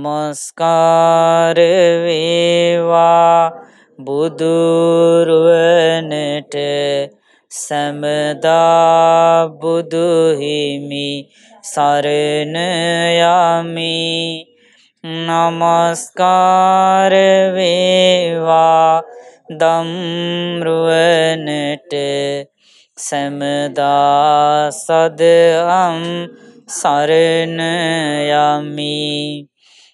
මොස්කාර වේවා බුදුරුවනට සැමදා බුදුහිමි සරණ යමි নমস্কার වේවා දම්රුවනට සැමදා සදම් සරණ යමි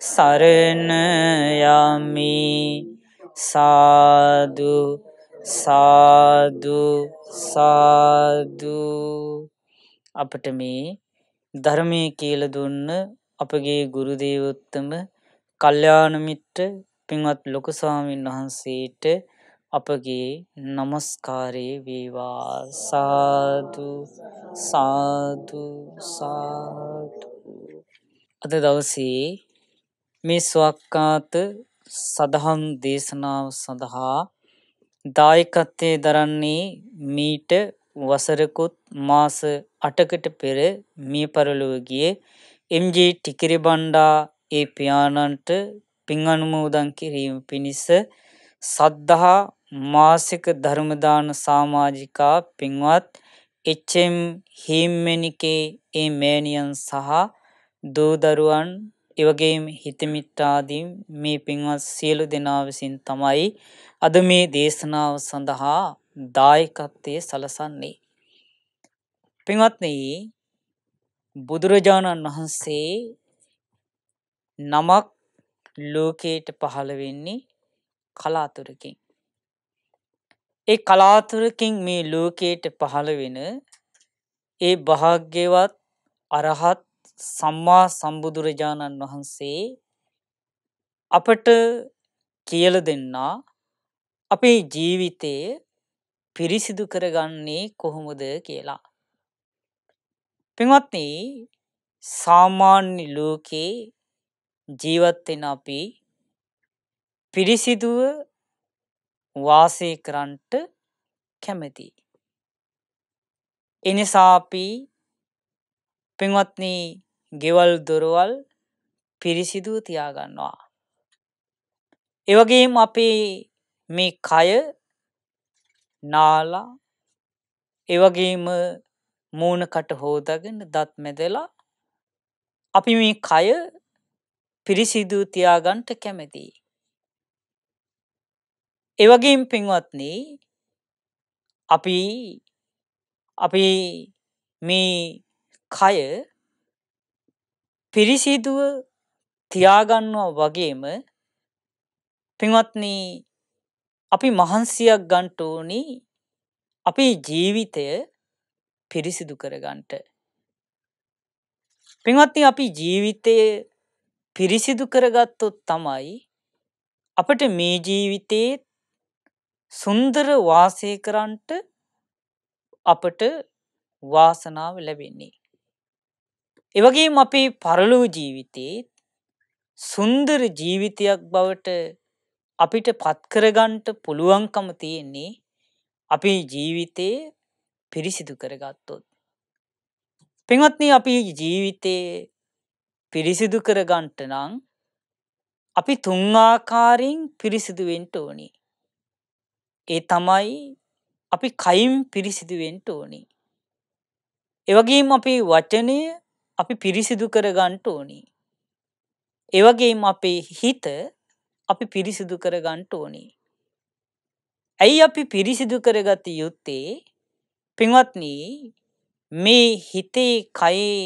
සරණ යමි සාදු සාදු සාදු අපට මේ ධර්මය කියල දුන්න අපගේ ගුරුදේවොත්තම කල්්‍යානමිට්ට පින්වත් ලොකුසාමීන් වහන්සේට අපගේ නමස්කාරයේ වේවා සාදු සාදු සාදු අද දවසේ මේ ස්වක්කාත සදහම් දේශනාව සඳහා දායකත්වය දරන්නේ මීට වසරකුත් මාස අටකට පෙර මිය පරලුවගිය MG ටිකිරි බණ්ඩා ඒ පියාණන්ට පින් අනුමෝදන් කිරීම පිණිස සද්ධහා මාසික ධර්මදාන සාමාජිකා පින්වත් එච්චම් හීම්මෙනිකේ ඒ මෑනියන් සහ දූදරුවන් එවගේම හිතමිත්‍රාදී මේ පින්වත් සියලු දෙනා විසින් තමයි අද මේ දේශනාව සඳහා දායකත්වයේ සලසන්නේ. පින්වත්නි බුදුරජාණන් වහන්සේ නමක් ලෝකයට පහළ වෙන්නේ කලාතුරකින්. ඒ කලාතුරකින් මේ ලෝකයට පහළ වෙන ඒ භාග්‍යවත් අරහත් සම්මා සම්බුදුරජාණන් වහන්සේ අපට කියල දෙන්නා අපේ ජීවිතයේ පිරිසිදු කරගන්නේ කොහොමද කියලා. පෙන්වත්න සාමාන්‍ය ලෝකයේ ජීවත්වෙන අපි පිරිසිදුව වාසය කරන්ට කැමැති. එනිසාපී පෙන්වත්නී ගෙවල් දොරවල් පිරිසිදුව තියාගන්නවා. එවගේම අපේ මේ කය නාලා එවගේම මූනකට හෝදගෙන දත් මැදලා අපි මේ කය පිරිසිදූ තියාගන්ට කැමැතියි. එවගේම් පින්වත්න අපි අපි මේ කය පිරිසිදුව තියාගන්නවා වගේම පින්වත්න අපි මහන්සියක් ගන්ට ඕනි අපි ජීවිතය පිරිසිදු කරගන්ට. පින්වත්ති අපි ජීවිතය පිරිසිදු කරගත්තොත් තමයි අපට මේ ජීවිතයේත් සුන්දර වාසය කරන්ට අපට වාසනාව ලැබෙන්නේ. එවගේ අපි පරලෝ ජීවිතයේත් සුන්දර ජීවිතයක් බවට අපිට පත්කරගන්ට පුළුවන්කම තියෙන්නේ අපි ජීවිතයේ පිරිසිදු කරගත්තොත්. පෙන්වත්න අපි ජීවිතයේ පිරිසිදු කරගන්ට නං අපි තුංආකාරයෙන් පිරිසිදුවෙන්ට ඕනි. ඒ තමයි අපි කයිම් පිරිසිදුවෙන්ට ඕනි. එවගේම අපි වචනය අපි පිරිසිදු කරගන්ට ඕනි. එවගේම අපේ හිත අපි පිරිසිදු කරගන්ට ඕනි. ඇයි අපි පිරිසිදු කරගත යුත්තේ පින්වත්න මේ හිතේ කයේ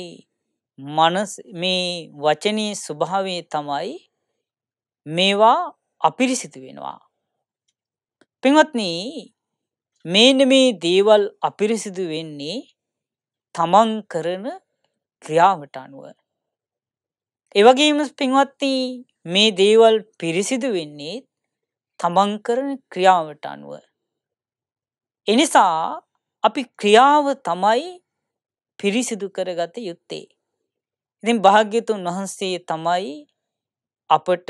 මනස් මේ වචනය ස්වභාවේ තමයි මේවා අපිරිසිදු වෙනවා. පින්වත්න මේන මේ දේවල් අපිරිසිදු වෙන්නේ තමන් කරන ක්‍රියාවට අනුව. එවගේම පින්වත්ති මේ දේවල් පිරිසිදු වෙන්නේ තමන් කරන ක්‍රියාවට අනුව. එනිසා අපි ක්‍රියාව තමයි පිරිසිදු කරගත යුත්තේ. ඉතින් භාග්‍යතුන් වහන්සේ තමයි අපට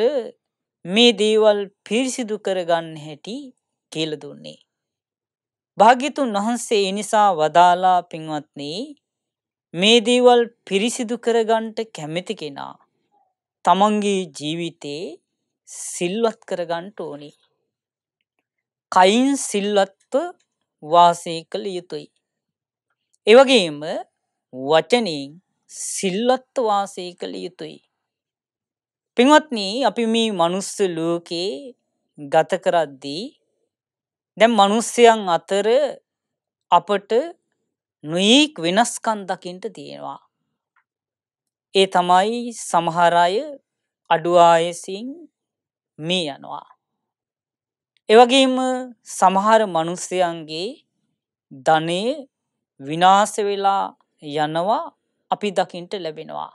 මේ දේවල් පිරිසිදු කරගන්න හැටි කියල දුන්නේ. භාග්‍යතුන් වහන්සේ එනිසා වදාලා පින්වත්න්නේ මේ දේවල් පිරිසිදු කරගන්ට කැමැති කෙනා. තමන්ගේ ජීවිතයේ සිල්වත් කරගන්ට ඕනි. කයින් සිල්වත්ව වාසය කළ යුතුයි. එවගේම වචනයෙන් සිල්ලත්ව වාසය කළ යුතුයි. පින්වත්න අපි මේ මනුස්ස ලෝකයේ ගත කරද්දී දැම් මනුස්්‍යයන් අතර අපට නොයෙක් වෙනස්කන් දකිින්ට තියෙනවා. ඒ තමයි සමහරය අඩුආයසින් මේ යනවා. එවගේම සමහර මනුස්සයන්ගේ ධනේ විනාස වෙලා යනවා අපි දකිින්ට ලැබෙනවා.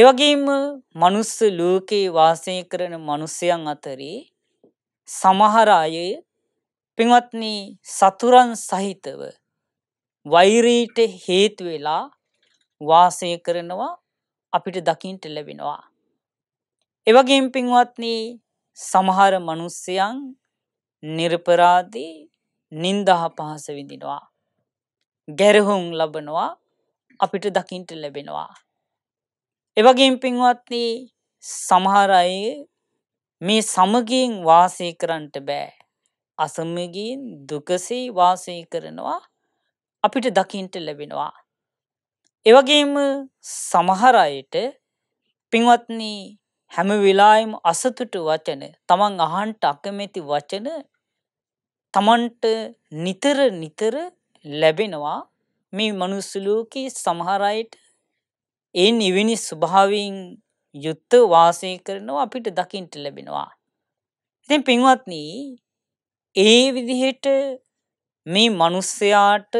එවගේම මනුස්ස ලෝකයේ වාසය කරන මනුස්සයන් අතරේ සමහර අයය පින්වත්නී සතුරන් සහිතව වෛරීට හේතු වෙලා වාසය කරනවා අපිට දකින්ට ලැබෙනවා. එවගේම පින්වත්නි සමහර මිනිස්සයන් නිර්පරාදී නින්දා පහස විඳිනවා. ගැරහුම් ලබනවා අපිට දකින්ට ලැබෙනවා. එවගේම පින්වත්නි සමහර අය මේ සමගියෙන් වාසය කරන්නට බෑ. අසමගියෙන් දුකසේ වාසය කරනවා අපිට දකිින්ට ලැබෙනවා. එවගේම සමහරයට පින්වත්නී හැම වෙලායිම අසතුට වචන තමන් අහන්ට අකමැති වචන තමන්ට නිතර නිතර ලැබෙනවා මේ මනුස්සලෝකී සමහරයිට ඒ නිවිනි ස්වභාවීන් යුත්ත වාසය කරනවා අපිට දකිින්ට ලැබෙනවා. ඉතින් පින්වත්නී ඒ විදිහට මේ මනුස්සයාට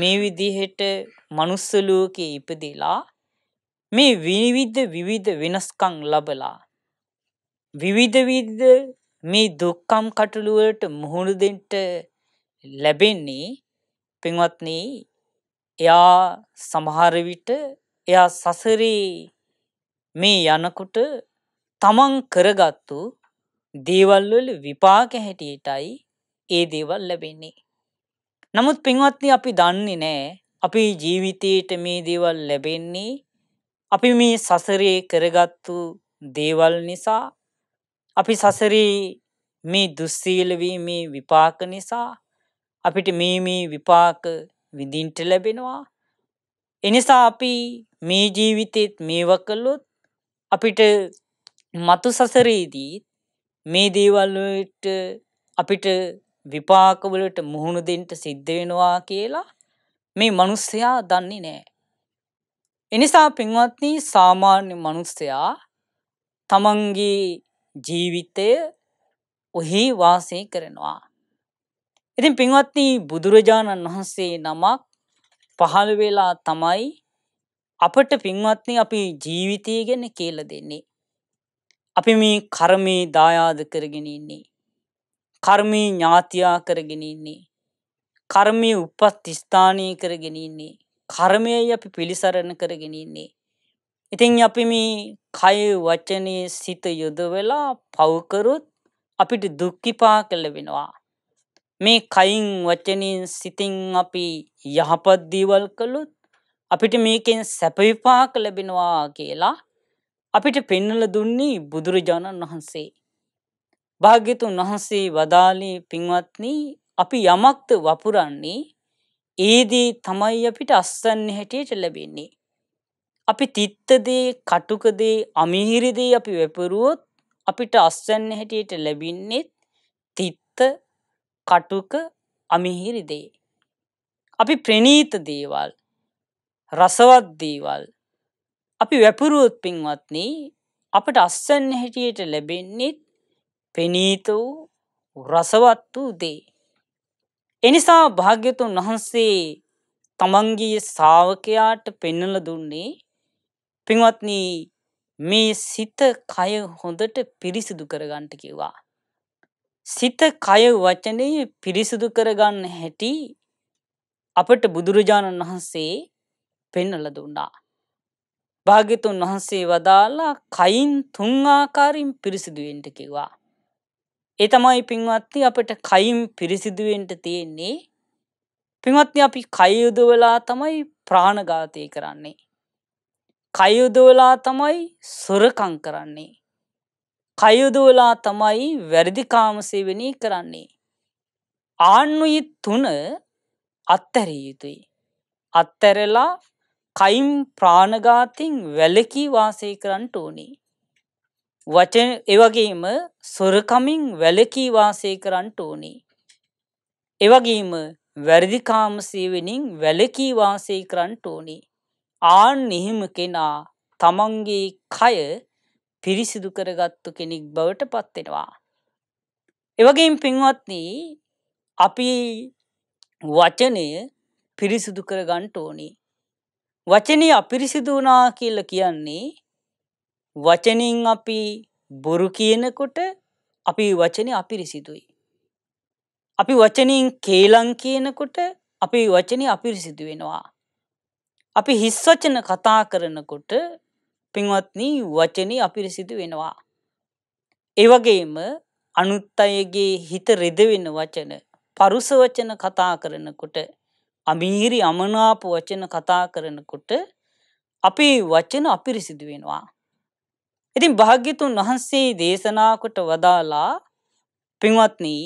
මේ විදිහට මනුස්ස ලෝකයේ ඉපදෙලා මේ විවිධ විවිධ වෙනස්කම් ලබලා විවිධ විවිධ මේ දුක්ඛම් කටළු වලට මුහුණ දෙන්න ලැබෙන්නේ පින්වත්නි එයා සමහර විට එයා සසරේ මේ යනකොට තමන් කරගත්තු දේවල් වල විපාක හැටියටයි ඒ දේවල් ලැබෙන්නේ නමුත් පින්වත්නි අපි දන්නේ නෑ අපි ජීවිතයට මේ දේවල් ලැබෙන්නේ අපි මේ සසරේ කරගත්තු දේවල් නිසා අපි සසරේ මේ දුස්සීලවීමේ විපාක නිසා අපිට මේ මේ විපාක විඳින්ට ලැබෙනවා එනිසා අපි මේ ජීවිතෙත් මේව කළොත් අපිට මතු සසරේදී මේ දේවල්ට අපිට විපාකවලට මුහුණ දෙන්න සිද්ධ වෙනවා කියලා මේ මිනිස්සයා දන්නේ නැහැ. එනිසා පින්වත්නි සාමාන්‍ය මිනිස්සයා තමන්ගේ ජීවිතය ඔහි වාසය කරනවා. ඉතින් පින්වත්නි බුදුරජාණන් වහන්සේ නමක් පහළ වෙලා තමයි අපට පින්වත්නි අපි ජීවිතය ගැන කියලා දෙන්නේ. අපි මේ කර්මේ දායාද කරගෙන ඉන්නේ. කර්මී ඥාතියා කරගෙනන්නේ. කර්මය උපත් ස්ථානය කරගෙනන්නේ. කර්මයයි අපි පිළිසරණ කරගෙනන්නේ. ඉතින් අපි මේ කය වචනය සිත යොද වෙලා පවකරුත් අපිට දුක්කිපා කළ වෙනවා. මේ කයින් වචනින් සිතින් අපි යහපද්දීවල් කළුත් අපිට මේකෙන් සැපවිපාක ලැබෙනවා කියලා අපිට පෙන්නල දුන්නේ බුදුරජාණන් වහන්සේ. භාග්‍යතුන් වහන්සේ වදාලේ පින්වත්නී අපි යමක්ත වපුරන්නේ ඒදී තමයි අපිට අස්සන්න හැටියට ලැබෙන්නේ. අපි තිත්තදේ කටුකදේ අමිහිරිදී අපි වෙපරුවොත් අපිට අස්සන්න හැටියට ලැබින්නේත් තිත්ත කටුක අමිහිරිදේ. අපි ප්‍රනීත දේවල් රසවත් දේවල් අපි වැපුරුවොත් පින්වත්නී අපට අස්සන්න හැටියට ලැබෙන්නේත් පෙනීත වූ රසවත් වූ දේ. එනිසා භාග්‍යතුන් වහන්සේ තමන්ගේ ශාවකයාට පෙන්නල දුන්නේ පින්වත්න මේ සිත කය හොඳට පිරිසිදු කරගන්නට කිවා. සිත කය වචනය පිරිසිදු කරගන්න හැටි අපට බුදුරජාණන් වහන්සේ පෙන්නල දුන්නා. භාගිතුන් වහන්සේ වදාලා කයින් තුංආකාරින් පිරිසිදුවෙන්ට කිවා. එතමයි පින්වත්ති අපට කයිම් පිරිසිදුවෙන්ට තියෙන්නේ පින්වත්ති අපි කයුදවෙලා තමයි ප්‍රාණඝාතය කරන්නේ. කයුදවෙලා තමයි සොරකං කරන්නේ. කයුදවෙලා තමයි වැරදිකාමසේවනී කරන්නේ. ආන්නුයි තුන අත්තැරිය යුතුයි. අත්තැරලා කයිම් ප්‍රාණගාතින් වැලකී වාසය කරන්න ඕනේ. වචන එවගේම සොරකමින් වැලකී වාසය කරන්නට ඕනි. එවගේම වැරදිකාමසීවෙනින් වැලකී වාසය කරන්නට ඕනි. ආන් නිහිම කෙනා තමන්ගේ කය පිරිසිදු කරගත්තු කෙනෙක් බවට පත්වෙනවා. එවගේම පින්වත්නී අපි වචනය පිරිසිදු කරගන්ට ඕනි. වචනය අපිරිසිදු වනා කියල කියන්නේ වචනින් අපි බොරු කියනකොට අපි වචනය අපිරිසිදුයි. අපි වචනින් කේලං කියනකොට අපි වචනය අපිරිසිදු වෙනවා. අපි හිස්වචන කතා කරනකොට පින්වත්නී වචනය අපිරිසිදු වෙනවා. ඒවගේම අනුත් අයගේ හිත රෙදවෙන වචන පරුස වචන කතා කරනකොට අමීරි අමනාප වචන කතා කරනකොට අපේ වචන අපිරිසිදු වෙනවා. ඉතින් භාග්‍යතුන් වහන්සේ දේශනාකොට වදාලා පින්වත්නී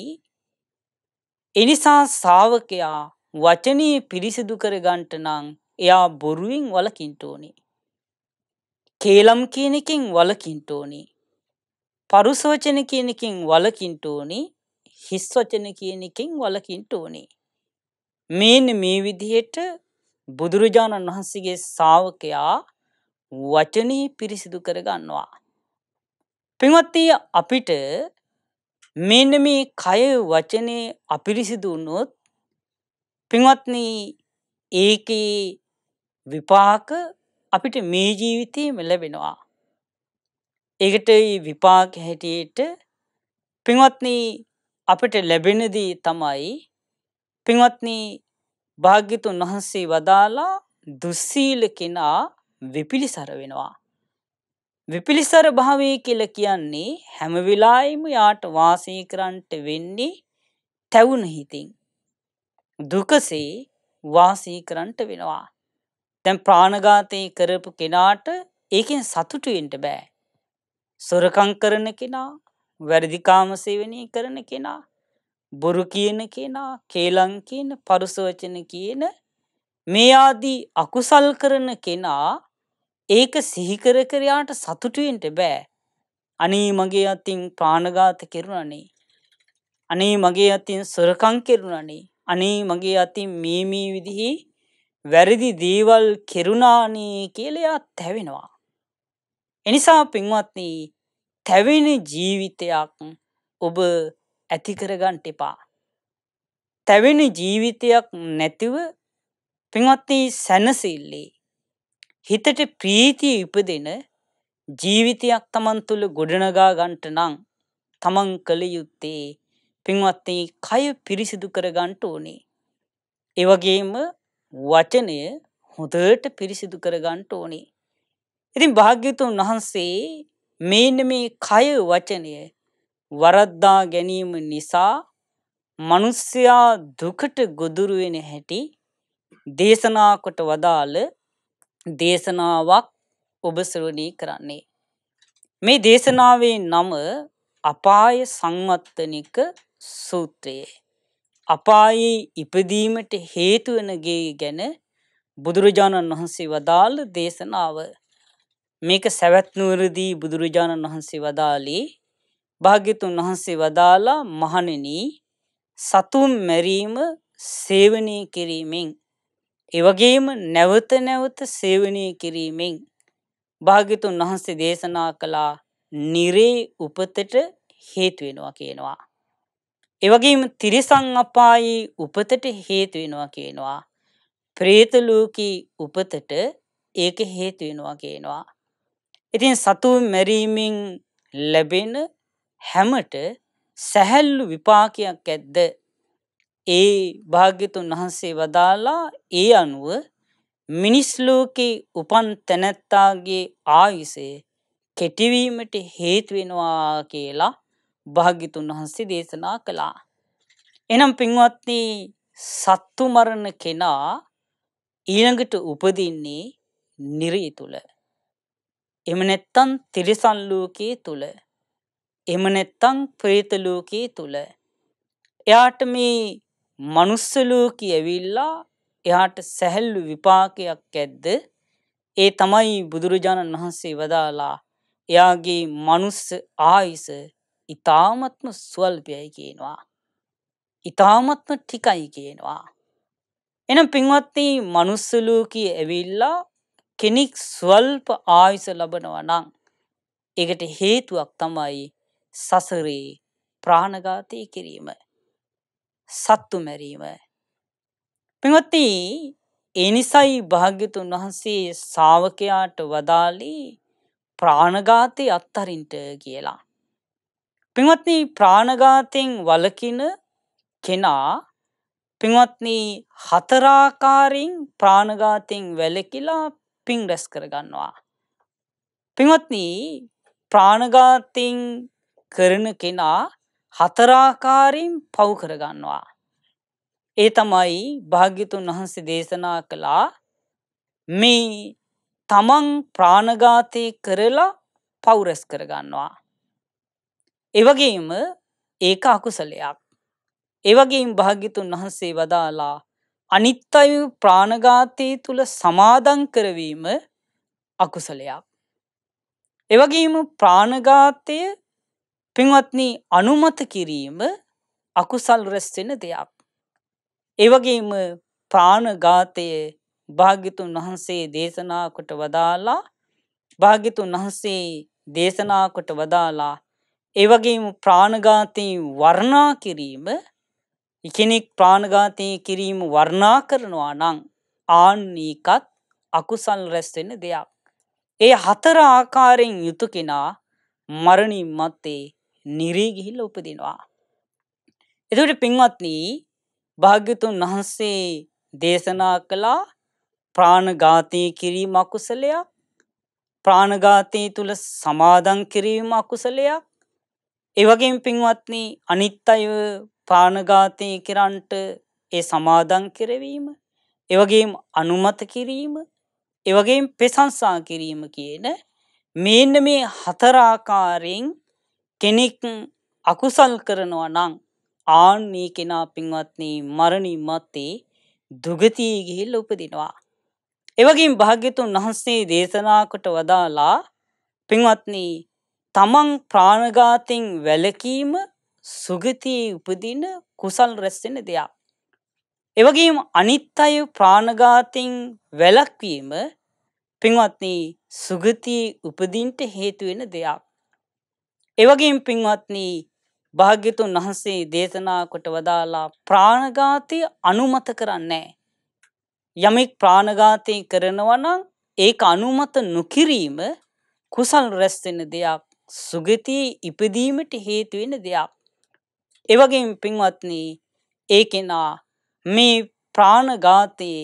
එනිසා සාාවකයා වචනී පිරිසිදු කරගන්ට නං එයා බොරුවෙන් වලකින්ටෝනි. කේලම් කියනකින් වලකින්ටෝනි. පරුසෝචන කියනකින් වලකින්ටෝනි හිස්වචන කියනකින් වලකින්ටෝනි. මේන මේ විදිහයට බුදුරජාණන් වහන්සේගේ සාාවකයා වචනී පිරිසිදු කරගන්නවා. පින්වත්ති අපිට මෙන්න මේ කය වචනය අපිරිසිදු වුණොත් පින්වත්න ඒකේ විපාක අපිට මේ ජීවිතයම ලැබෙනවා. ඒකට විපාක හැටියට පින්වත්න අපට ලැබෙනදී තමයි පින්වත්න භාග්‍යතුන් වහන්සේ වදාලා දුස්සීල කෙනා විපිලිසර වෙනවා. විපිලිසර භාවය කියල කියන්නේ හැමවිලායිම යාට වාසය කරන්ට වෙන්නේ තැවුණ හිතින්. දුකසේ වාසී කරන්ට වෙනවා. තැන් ප්‍රාණගාතය කරපු කෙනාට ඒකෙන් සතුටුවෙන්ට බෑ. සොරකං කරන කෙනා වැරදිකාමසේවනී කරන කෙනා බොරු කියන කෙනා කේලං කියන පරුසෝචන කියන මේ ආදී අකුසල් කරන කෙනා ඒක සිහිකර කරයාට සතුටුවෙන්ට බෑ. අනේ මගේ අතින් ප්‍රාණගාත කෙරුණනේ. අනේ මගේ අතින් සොරකං කෙරුණනේ. අනේ මගේ අතින් මේමී විදිහි වැරදි දේවල් කෙරුණානේ කියලයා තැවෙනවා. එනිසා පින්වත්නී තැවෙන ජීවිතයක් ඔබ ඇතිකරගන්ට එපා. තැවෙන ජීවිතයක් නැතිව පින්වත්නී සැනසිල්ලේ හිතට ප්‍රීතිය ඉපදෙන ජීවිතයක් තමන් තුළ ගොඩනගා ගන්ට නං තමන් කළ යුත්තේ පින්වත්තේ කය පිරිසිදු කරගන්ට ඕනේ. ඒවගේම වචනය හොදට පිරිසිදු කරගන්ට ඕනේ. ඉතින් භාග්‍යතුන් වහන්සේ මේන මේ කය වචනය වරද්දා ගැනීම නිසා මනුස්්‍යයා දුකට ගොදුරුවෙන හැටි දේශනාකොට වදාළ දේශනාවක් ඔබ ශ්‍රවණී කරන්නේ. මේ දේශනාවේ නම අපාය සංවත්තනික සූත්‍රයේ. අපායේ ඉපදීමට හේතුවනගේ ගැන බුදුරජාණන් වහන්සේ වදාළ දේශනාව මේක සැවැත්නුවරදී බුදුරජාණන් වහන්සේ වදාලේ භාග්‍යතුන් වහන්සේ වදාලා මහණෙනී සතුම් මැරීම සේවනය කිරීමෙන් එවගේම නැවත නැවත සේවනය කිරීමෙන් භාගිතුන් වහන්සේ දේශනා කළා නිරේ උපතට හේතුවෙනවා කියනවා. එවගේම තිරිසං අපායි උපතට හේතුවෙනවා කියනවා. ප්‍රේතලූකී උපතට ඒක හේතුවෙනවා කියනවා. ඉතින් සතුන් මැරීමෙන් ලැබෙන හැමට සැහැල්ලු විපාකයක් ඇද්ද ඒ භාග්‍යතුන් වහන්සේ වදාලා ඒ අනුව මිනිස්ලෝකේ උපන් තැනැත්තාගේ ආයුසය කෙටිවීමට හේතුවෙනවා කියලා භාග්‍යතුන් වහන්සේ දේශනා කළා. එනම් පින්වත්න්නේ සත්තු මරණ කෙනා ඊළඟට උපදින්නේ නිරී තුළ. එම නැත්තන් තිරිසල්ලෝකයේ තුළ. එම නැත්තං ප්‍රේතලෝකයේ තුළ. එයාට මේ මනුස්සලෝක ඇවිල්ලා එයාට සැහැල්ලු විපාකයක් ඇද්ද ඒ තමයි බුදුරජාණන් වහන්සේ වදාලා එයාගේ මනුස්ස ආයිස ඉතාමත්ම ස්වල්පයයි කියනවා. ඉතාමත්ම ටිකයි කියනවා. එනම් පින්වත්ති මනුස්සලෝකී ඇවිල්ලා කෙනෙක් ස්වල්ප ආයුස ලබනවනං එකට හේතුවක් තමයි සසරේ ප්‍රාණගාතය කිරීම. සත්තු මැරීම. පිවති එනිසයි භාග්‍යතුන් වහන්සේ සාාවකයාට වදාලි ප්‍රාණගාතය අත්තරින්ට කියලා. පිවත්න ප්‍රාණගාතයෙන් වලකින කෙනා පිවත්න හතරාකාරින් ප්‍රාණගාතයෙන් වැලකිලා පින් රැස් කරගන්නවා. පිවත්න ප්‍රාණගාතයෙන් කරන කෙනා හතරාකාරින් පව් කරගන්නවා. ඒ තමයි භාග්‍යතුන් වහන්සේ දේශනා කළා මේ තමන් ප්‍රාණගාතය කරලා පෞරස් කරගන්නවා. එවගේම ඒක අකුසලයක්. එවගේම භාග්‍යතුන් වහන්සේ වදාලා අනිත්තයි ප්‍රාණගාතය තුළ සමාදං කරවීම අකුසලයක්. එවගේම ප්‍රාණගාතය පින්වත්නි අනුමත කිරීම අකුසල් රැස්වෙන දෙයක්. එවගේම ප්‍රාණඝාතය භාග්‍යතුන් වහන්සේ දේශනා කොට වදාලා භාග්‍යතුන් වහන්සේ දේශනා කොට වදාලා එවගේම ප්‍රාණඝාතයෙන් වර්ණා කිරීම කෙනෙක් ප්‍රාණඝාතය කිරීම වර්ණා කරනවා නම් ආන්නේකත් අකුසල් රැස්වෙන දෙයක්. ඒ හතර ආකාරයෙන් යුතු කෙනා මරණින් මත්තේ නිරේ ගිහිල්ල උපදිනවා. එතුට පින්වත්නී භාග්‍යතුන් වහන්සේ දේශනා කළා ප්‍රාණඝාතය කිරීම අකුසලයක් ප්‍රාණඝාතය තුළ සමාදන් කිරීම අකුසලයක් එවගේම පින්වත්නී අනිත් අය ප්‍රාණඝාතය කරන්ට ඒ සමාදන් කෙරවීම එවගේ අනුමත කිරීම එවගේ පෙසංසා කිරීම කියන මෙන්න මේ හතරාකාරෙන් කෙනෙක් අකුසල් කරනවා නං ආන්නේ කෙනා පින්වත්නී මරණින් මත්තේ දුගතිය ගිහිල් උපදිනවා. එවගින් භාග්‍යතුන් වහන්සේ දේශනාකොට වදාලා පින්වත්නී තමන් ප්‍රාණගාතින් වැලකීම සුගතියේ උපදින කුසල් රැස්වෙන දෙයක්. එවගේම අනිත් අය ප්‍රාණගාතින් වැලක්වීම පින්වත්නී සුගතියේ උපදින්ට හේතුවෙන දෙයක්. එවගේම පින්වත්නී භාග්‍යතුන් වහන්සේ දේශනා කොට වදාලා ප්‍රාණඝාතය අනුමත කරන්නේ යමෙක් ප්‍රාණඝාතය කරනවා නම් ඒක අනුමත නොකිරීම කුසල් රැස් වෙන දෙයක් සුගතියේ ඉපදීමට හේතු වෙන දෙයක් ඒ වගේම පින්වත්නි ඒ කෙනා මේ ප්‍රාණඝාතයේ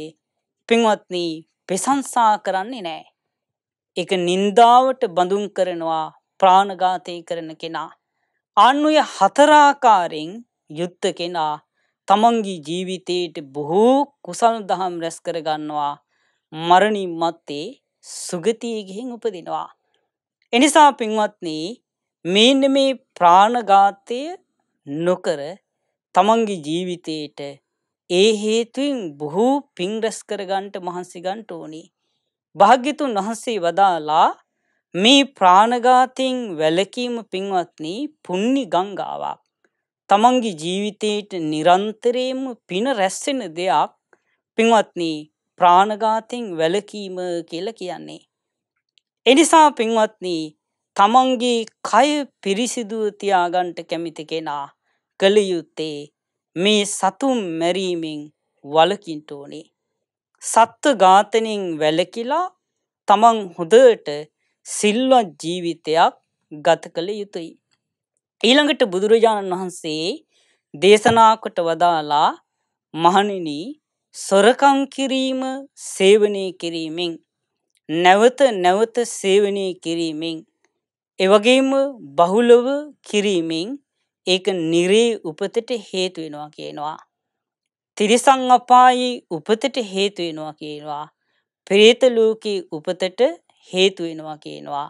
පින්වත්නි ප්‍රශංසා කරන්නේ නැහැ ඒක නින්දාවට බඳුන් කරනවා ප්‍රාණඝාතය කරන කෙනා. අන්නුය හතරාකාරෙන් යුත්ත කෙනා තමන්ගේ ජීවිතයට බොහෝ කුසල් දහම් රැස් කරගන්නවා මරණින් මත්තේ සුගතියගිහින් උපදිනවා. එනිසා පින්වත්න්නේ මේන මේ ප්‍රාණඝාතය නොකර තමන්ගේ ජීවිතයට ඒ හේතුවෙන් බොහෝ පිංරැස් කරගන්ට මහන්සිගන්ට ඕනි. භාග්‍යතුන් වහන්සේ වදාලා මේ ප්‍රාණඝාතයෙන් වැළකීම පින්වත්නි පුණ්‍ය ගංගාවක්. තමන්ගේ ජීවිතේට නිරන්තරයෙන්ම පින රැස්සෙන දෙයක් පින්වත්නි ප්‍රාණඝාතයෙන් වැළකීම කියලා කියන්නේ. එනිසා පින්වත්නි තමන්ගේ කය පිරිසිදුව තියාගන්ට කැමිති කෙනා කළ යුත්තේ මේ සතුම් මැරීමෙන් වලකින්ට ඕනේ. සත්ව ඝාතනින් වැළකිලා තමන් හොදට සිල්වත් ජීවිතයක් ගත කළ යුතුයි. ඊළඟට බුදුරජාණන් වහන්සේ දේශනාකොට වදාලා මහනිනි සොරකං කිරීම සේවනය කිරීමෙන් නැවත නැවත සේවනය කිරීමෙන් එවගේම බහුලව කිරීමෙන් ඒක නිරේ උපතට හේතුවෙනවා කියනවා. තිරිසං අපායි උපතට හේතුවෙනවා කියනවා. ප්‍රේතලෝකී උපතට හේතු වෙනවා කියනවා.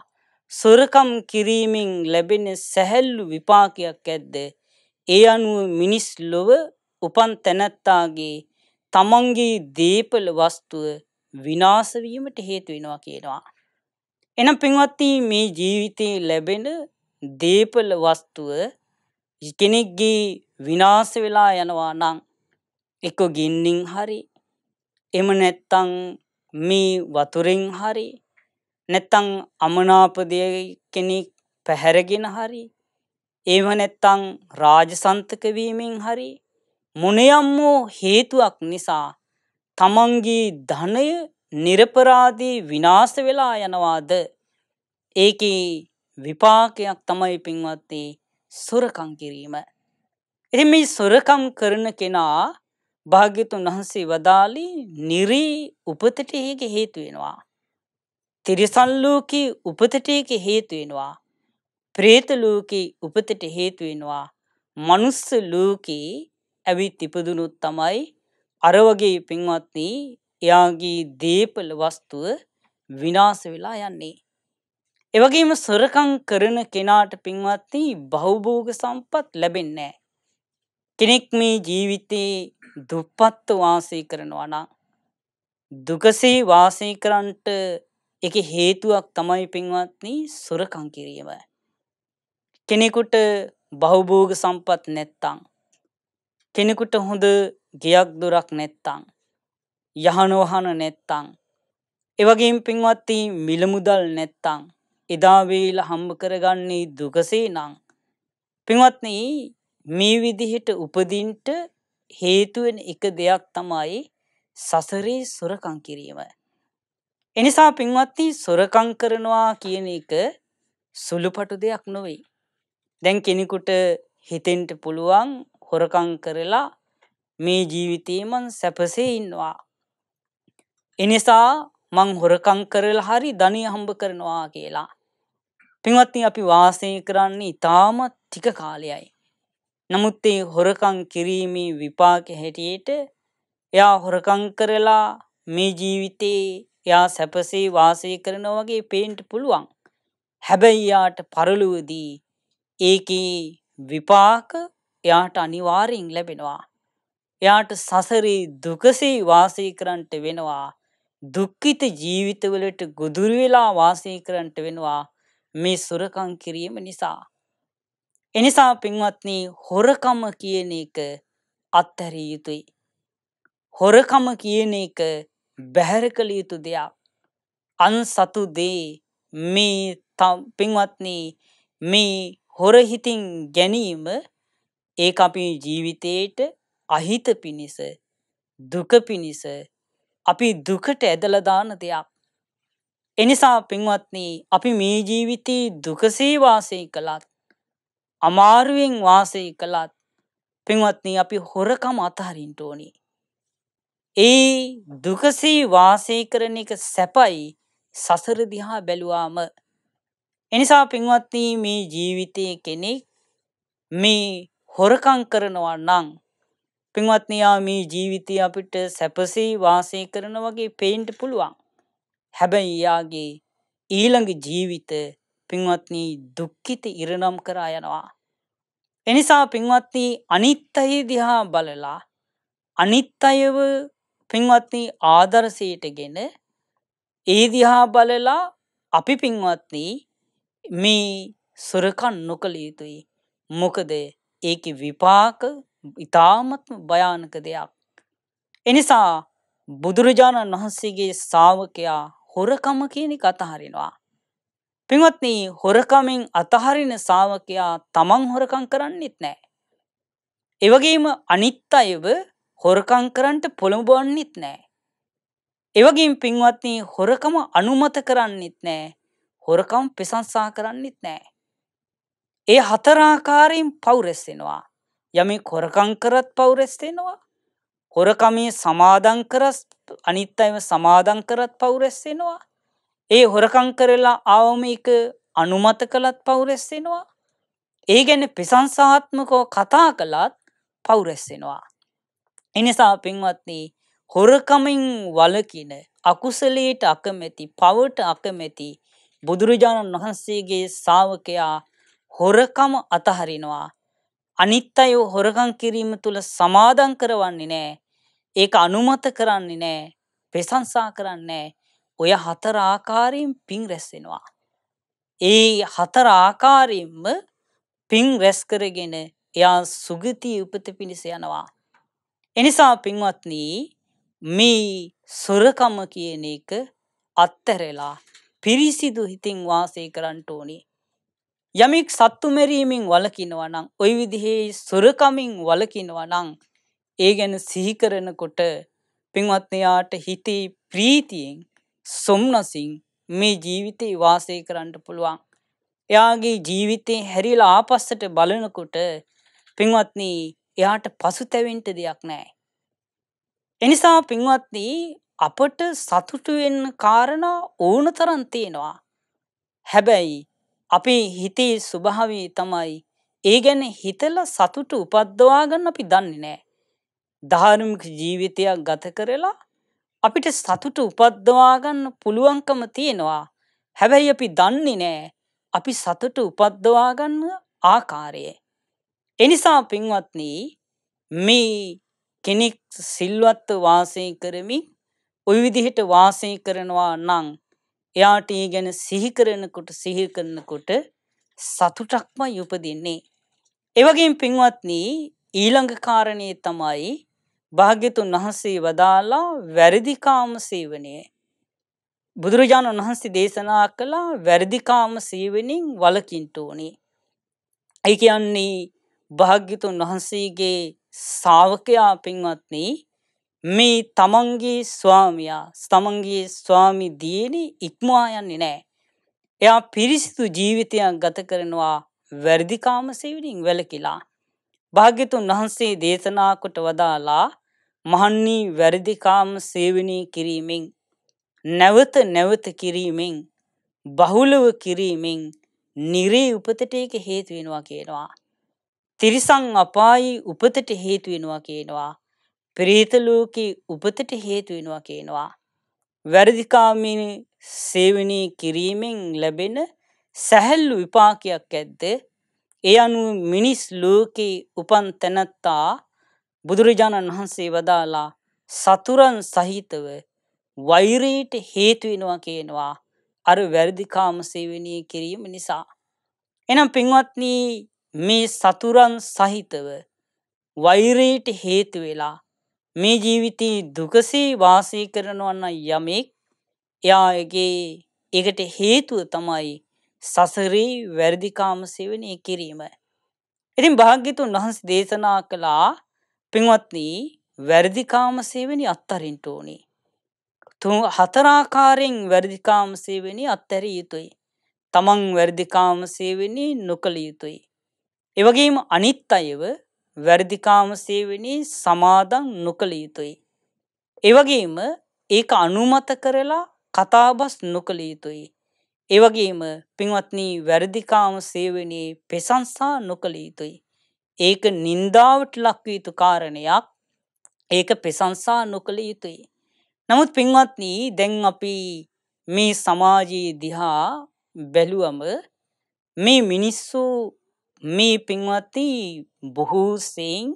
සොරකම් කිරීමෙන් ලැබෙන සැහැල්ලු විපාකයක් ඇද්ද. ඒ අනුව මිනිස් ලොව උපන් තැනැත්තාගේ තමන්ගේ දේපල වස්තුව විනාසවීමට හේතුවෙනවා කියනවා. එනම් පෙන්වත්ති මේ ජීවිතය ලැබෙන දේපල වස්තුව කෙනෙක්ගේ විනාස වෙලා යනවා නං එක ගින්නින් හරි එම නැත්තං මේ වතුරෙන් හරි නැත්තං අමනාපදයයි කෙනෙක් පැහැරගෙන හරි ඒව නැත්තං රාජසන්තකවීමෙන් හරි මොනයම් වෝ හේතුවක් නිසා තමන්ගේ ධනය නිරපරාදී විනාස වෙලා යනවාද ඒක විපාකයක් තමයි පින්වත්තේ සොරකං කිරීම. එති මේ සොරකම් කරන කෙනා භාග්‍යතුන් වහන්සේ වදාලි නිරී උපතට ඒක හේතුවෙනවා. තිරිසන් ලෝකේ උපතට හේතු වෙනවා. പ്രേත ලෝකේ උපතට හේතු වෙනවා. මනුස්ස ලෝකේ ඇවිත් ඉපදුනොත් තමයි අර වගේ පින්වත්නි එයාගේ දීපල වස්තුව විනාශ වෙලා යන්නේ. ඒ වගේම සොරකම් කරන කෙනාට පින්වත්නි භෞභෝග සම්පත් ලැබෙන්නේ නැහැ. කෙනෙක් මේ ජීවිතේ දුප්පත්ව වාසය කරනවා නම් දුකසේ වාසය කරන්නට එක හේතුවක් තමයි පින්වත්නී සොරකං කිරීම. කෙනෙකුට බහුභෝග සම්පත් නැත්තං. කෙනෙකුට හොඳ ගයක් දුරක් නැත්තං. යහනොහන නැත්තං. එවගේ පින්වත්ති මිලමුදල් නැත්තං. එදාවේල හම්බ කරගන්නේ දුකසේ නං. පින්වත්නී මේ විදිහට උපදින්ට හේතුවෙන් එක දෙයක් තමයි සසරේ සොරකං කිරීමයි. එනිසා පින්වත්ති සොරකං කරනවා කියන එක සුළුපටු දෙයක් නොවෙයි. දැන් කෙනෙකුට හිතෙන්ට පුළුවන් හොරකං කරලා මේ ජීවිතයමන් සැපසේ ඉන්නවා. එනිසා මං හොරකං කරල හරි ධනය හම්බ කරනවා කියලා. පින්වත්ති අපි වාසය කරන්නේ ඉතාමත් ටික කාලයයි. නමුත් ඒ හොරකං කිරීමේ විපාක හැටියට එයා හොරකං කරලා මේ ජීවිතයේ යා සැපසේ වාසය කරනවගේ පේන්ට පුළුවන්. හැබැයියාට පරලුවදී ඒක විපාක එයාට අනිවාරෙන් ලැබෙනවා. එයාට සසරේ දුකසේ වාසය කරන්ට වෙනවා. දුක්කිත ජීවිතවලට ගොදුරුවෙලා වාසය කරන්ට වෙනවා මේ සුරකං කිරීම නිසා. එනිසා පින්වත්න හොරකම කියන එක අත්තැරිය යුතුයි. හොරකම කියන එක බැහැර කළ යුතු දෙයක්. අන් සතු දේ මේ පින්වත්නේ මේ හොරහිතින් ගැනීම ඒ අපි ජීවිතයට අහිත පිණිස දුක පිණිස අපි දුකට ඇදලදාන දෙයක්. එනිසා පින්වත්නේ අපි මේ ජීවිතයේ දුකසේ වාසය කළත් අමාරුවෙන් වාසය කළත් පින්වත්නේ අපි හොරකම අතහරින්ට ඕනි. ඒ දුකසේ වාසය කරන එක සැපයි සසරදිහා බැලුවාම එනිසා පින්වත්නී මේ ජීවිතය කෙනෙක් මේ හොරකං කරනවා නං පින්වත්නයා මේ ජීවිතය අපිට සැපසේ වාසය කරන වගේ පේන්ට පුළුවන් හැබැයි යාගේ ඊළඟ ජීවිත පින්වත්නී දුක්කිත ඉරණම් කරා යනවා එනිසා පින්වත්නී අනිත් අයේ දිහා බලලා අනිත් අයව පින්වත්නී ආදරසයටගෙන ඒ දිහා බලලා අපි පින්වත්නී මේ සුරකන් නොකළ යුතුයි. මොකද ඒක විපාක ඉතාමත්ම භයානක දෙයක්. එනිසා බුදුරජාණන් වහන්සේගේ සාාවකයා හොරකම කියනෙ අතහරිනවා. පින්වත්නී හොරකමින් අතහරින සාාවකයා තමන් හොරකං කරන්නෙත් නෑ. එවගේම අනිත් අයව හොරකං කරන්ට පොළඹොන්නෙත් නෑ. එවගින් පින්වත්නී හොරකම අනුමත කරන්නෙත් නෑ හොරකම් ප්‍රසංසා කරන්නෙත් නෑ. ඒ හතරාකාරයෙන් පවුරැස්සෙනවා යමි කොරකං කරත් පවුරැස්සෙනවා හොරකමේ සමාදං කරස් අනිත් අයම සමාදං කරත් පවුරැස්සෙනවා ඒ හොරකං කරලා ආවම එක අනුමත කළත් පවුරැස්සෙනවා ඒ ගැන ප්‍රසංසාත්මකෝ කතා කළත් පවුරැස්සෙනවා එනිසා පින්වත්නී හොරකමින් වලකින අකුසලයට අකමැති පවට අකමැති බුදුරජාණන් වහන්සේගේ ශාවකයා හොරකම අතහරිනවා අනිත් අය හොරකම් කිරීම තුළ සමාදම් කරවන්නේ නෑ ඒක අනුමත කරන්නේ නෑ ප්‍රශංසා කරන්නේ ඔය හතර ආකාරයෙන් පින් රැස්වෙනවා ඒ හතර ආකාරයෙන්ම පින් රැස් කරගෙන එයා සුගතිය උපත පිණිස යනවා එනිසා පින්වත්නි මේ සොරකම කියන එක අත්තරලා පිරිසිදු හිතින් වාසය කරන්නට ඕනේ. යමෙක් සත්තු මෙරීමෙන් වලකිනවා නම් ওই විදිහේ සොරකමින් වලකිනවා නම් ඒ ගැන සිහි කරනකොට පින්වත්නි යාට හිතේ ප්‍රීතියෙන් සොම්නසින් මේ ජීවිතේ වාසය කරන්න පුළුවන්. එයාගේ ජීවිතේ හැරිලා ආපස්සට බලනකොට පින්වත්නි එයාට පසුතැවෙන්ට දෙයක් නෑ. එනිසා පින්වත්දී අපට සතුටුවෙන් කාරණ ඕන තරන් තියෙනවා. හැබැයි අපි හිතේ ස්වභාවී තමයි ඒ ගැන හිතල සතුට උපද්දවාගන්න අපි දන්නේ නෑ. ධාර්මික ජීවිතයක් ගත කරලා අපිට සතුට උපද්දවාගන්න පුළුවන්කම තියෙනවා හැබැයි අපි දන්නේ නෑ අපි සතුට උපද්දවාගන්න ආකාරයේ. එනිසා පින්වත්නී මේ කෙනෙක් සිල්වත්ත වාසය කරමි ඔය විදිහට වාසය කරනවා නං එයාට ඒ ගැන සිහිකරනකොට සිහි කරනකොට සතුටක්ම යුපදින්නේ. එවගේම පින්වත්නී ඊළඟ කාරණය තමයි භාග්‍යතුන් වහන්සේ වදාලා වැරදිකාම සීවනය. බුදුරජාණන් වහන්සේ දේශනා කළා වැරදිකාම සීවනින් වලකින්ට ඕනේ. ඇයි කියන්නේ භාග්‍යතුන් වහන්සේගේ සාාවකයා පින්වත්නි මේ තමන්ගේ ස්වාමයා ස්තමන්ගේ ස්වාමි දියණි ඉක්මවා යන්නේ නෑ. එයා පිරිසිදු ජීවිතයක් ගත කරනවා වැරදිකාම සෙවිනින් වැලකිලා. භාග්‍යතුන් වහන්සේ දේශනාකොට වදාලා මහන්නේ වැරදිකාම සේවනී කිරීමෙන් නැවත නැවත කිරීමෙන් බහුලව කිරීමෙන් නිරේ උපතට ඒක හේතුවෙනවා කියනවා. තිරිසං අපායි උපතට හේතු වෙනවා කියනවා. ප්‍රේත ලෝකේ උපතට හේතු වෙනවා කියනවා. වැරදිකාමිනි සේවනී කිරීමෙන් ලැබෙන සැහැල්ලු විපාකයක් ඇද්ද ඒ අනුව මිනිස් ලෝකේ උපන් තැනැත්තා බුදුරජාණන් වහන්සේ වදාලා සතුරන් සහිතව වෛරයට හේතුවෙනවා කියනවා අර වැරදිකාම සේවනී කිරීම නිසා. එනම් පින්වත්නී මේ සතුරන් සහිතව වෛරයට හේතු වෙලා මේ ජීවිතයේ දුකසේ වාසය කරනවන්න යමෙක් එයාගේ එකට හේතුව තමයි සසරී වැරදිකාම සෙවනය කිරීම. ඉතින් භාග්‍යතුන් වහන්ස දේශනා කළා පින්වත්නී වැරදිකාම සේවනි අත්තරින්ට ඕනි. තු හතරාකාරයෙන් වැරදිකාම සේවනි අත්තැර යුතුයි. තමන් වැරදිකාම සේවනි නොකළ යුතුයි. එවගේම අනිත් අයව වැරදිකාම සේවනී සමාදන් නොකළ යුතුයි. එවගේම ඒක අනුමත කරලා කතාබස් නොකළ යුතුයි. එවගේම පින්වත්නී වැරදිකාම සේවනයේ පෙසංසා නොකළ යුතුයි. ඒක නින්දාවට ලක්වීතු කාරණයක් ඒක පෙසංසා නොකළ යුතුයි. නමුත් පින්වත්නී දැන් අපි මේ සමාජයේ දිහා බැලුවම මේ මිනිස්සු මේ පින්වත්ති බොහෝ සයෙන්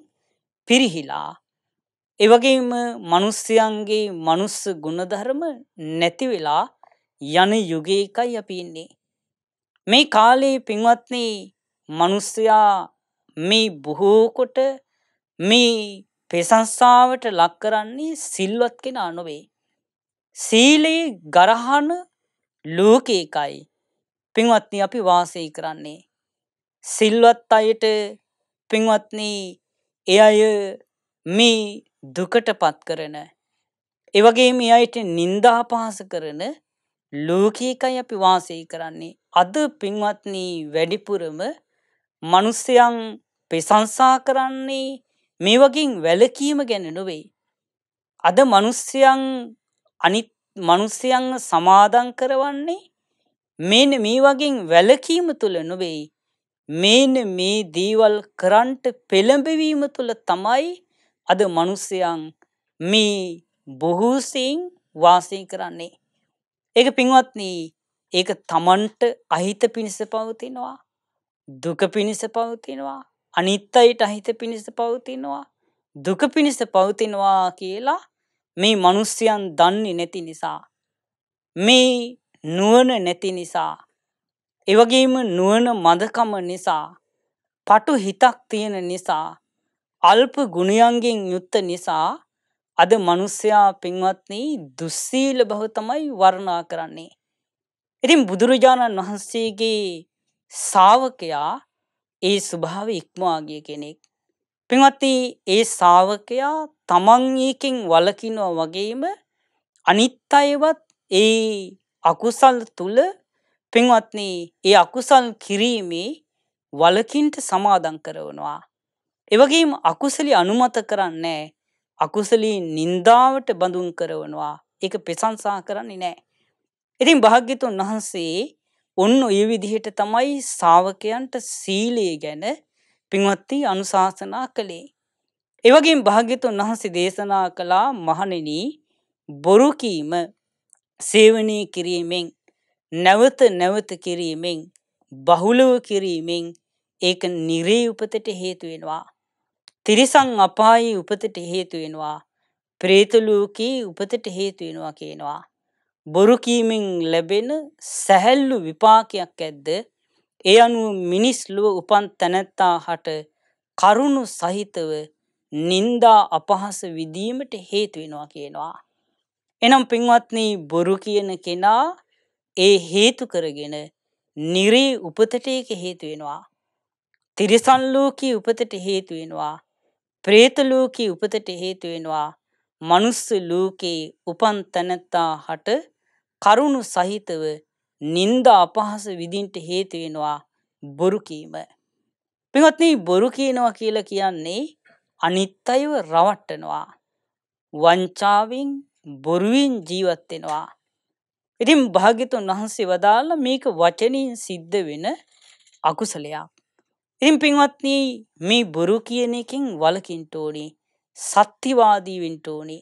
පිරිහිලා එවගේම මනුස්්‍යයන්ගේ මනුස්ස ගුණධර්ම නැතිවෙලා යන යුගයකයි අපින්නේ. මේ කාලේ පින්වත්නේ මනුස්්‍යයා මේ බොහෝකොට මේ පෙසංසාාවට ලක් කරන්නේ සිල්වත් කෙන අනුවේ. සීලයේ ගරහන ලෝකේකයි පින්වත්න අපි වාසය කරන්නේ. සිල්වත් අයට පින්වත්නී එ අය මේ දුකට පත් කරන. එවගේ මේ අයට නින්දාපහස කරන ලෝකීකයි අපි වාසය කරන්නේ. අද පින්වත්නී වැඩිපුරම මනුස්සයන් ප්‍රසංසා කරන්නේ මේ වගින් වැලකීම ගැන නොවෙයි. අද මනුස්්‍යයන් අනිත් මනුස්්‍යයන් සමාදන් කරවන්නේ මෙන මේ වගින් වැලකීම තුළ නොවෙයි මේන මේ දේවල් කරන්ට පෙළඹවීම තුළ තමයි අද මනුස්සයන් මේ බොහෝසයෙන් වාසය කරන්නේ. ඒක පින්වත්නී ඒක තමන්ට අහිත පිණිස පවතිනවා. දුක පිණිස පවතිනවා අනිත් අයට අහිත පිණිස පවතිනවා දුක පිණිස පවතිනවා කියලා මේ මනුස්්‍යයන් දන්නේ නැති නිසා. මේ නුවන නැති නිසා එවගේම නුවන මදකම නිසා පටු හිතක් තියෙන නිසා අල්ප ගුණයන්ගෙන් යුත්ත නිසා අද මනුස්්‍යයා පින්වත්නී දුස්සීල බහු තමයි වරණා කරන්නේ. ඉතින් බුදුරජාණන් වහන්සේගේ සාවකයා ඒ ස්වභාව ඉක්මවාගිය කෙනෙක්. පින්වත්ති ඒ සාවකයා තමන්ඒකින් වලකිනවා වගේම අනිත් අයවත් ඒ අකුසල් තුළ පින්වත්නි ඒ අකුසල් කිරීමේ වලකින්ට සමාදම් කරවනවා. එවගේම අකුසලී අනුමත කරන්නේ අකුසලී නින්දාවට බඳුන් කරවනවා. ඒක ප්‍රශංසා කරන්නේ නැහැ. ඉතින් භාග්‍යතුන් වහන්සේ ඔන්න ඒ විදිහට තමයි ශාවකයන්ට සීලය ගැන පින්වත්ටි අනුශාසනා කළේ. ඒ වගේම භාග්‍යතුන් වහන්සේ දේශනා කළා මහණෙනි බොරු කීම සේවනය කිරීමෙන් නැවත නැවත කිරීමෙන් බහුලව කිරීමෙන් ඒක නිරේ උපතට හේතුවෙනවා. තිරිසං අපායේ උපතට හේතුවෙනවා ප්‍රේතලෝකයේ උපතට හේතුවෙනවා කියනවා. බොරුකීමෙන් ලැබෙන සැහැල්ලු විපාකයක් ඇද්ද ඒ අනුව මිනිස්ලුව උපන් තැනැත්තා හට කරුණු සහිතව නින්දා අපහස විදීමට හේතුවෙනවා කියනවා. එනම් පින්වත්නී බොරු කියන කෙනා ඒ හේතු කරගෙන නිරේ උපතට ඒක හේතු වෙනවා. තිරිසන් ලෝකී උපතට හේතු වෙනවා. പ്രേත ලෝකී උපතට හේතු වෙනවා. මනුස්ස ලෝකේ උපන් තනත්තා හට කරුණු සහිතව නින්දා අපහස විඳින්ට හේතු වෙනවා බොරු කීම. පින්වත්නි බොරු කියනවා කියලා කියන්නේ අනිත්‍යව රවට්ටනවා. වංචාවෙන් බොරුවෙන් ජීවත් වෙනවා. ඉතින් භාගිතුන් වහන්සේ වදාළ මේක වචනින් සිද්ධ වෙන අකුසලයක්. ඉතින් පින්වත්නී මේ බොරු කියන එකින් වලකින්ට ඕනි සත්‍යවාදී වෙන්න ඕනි.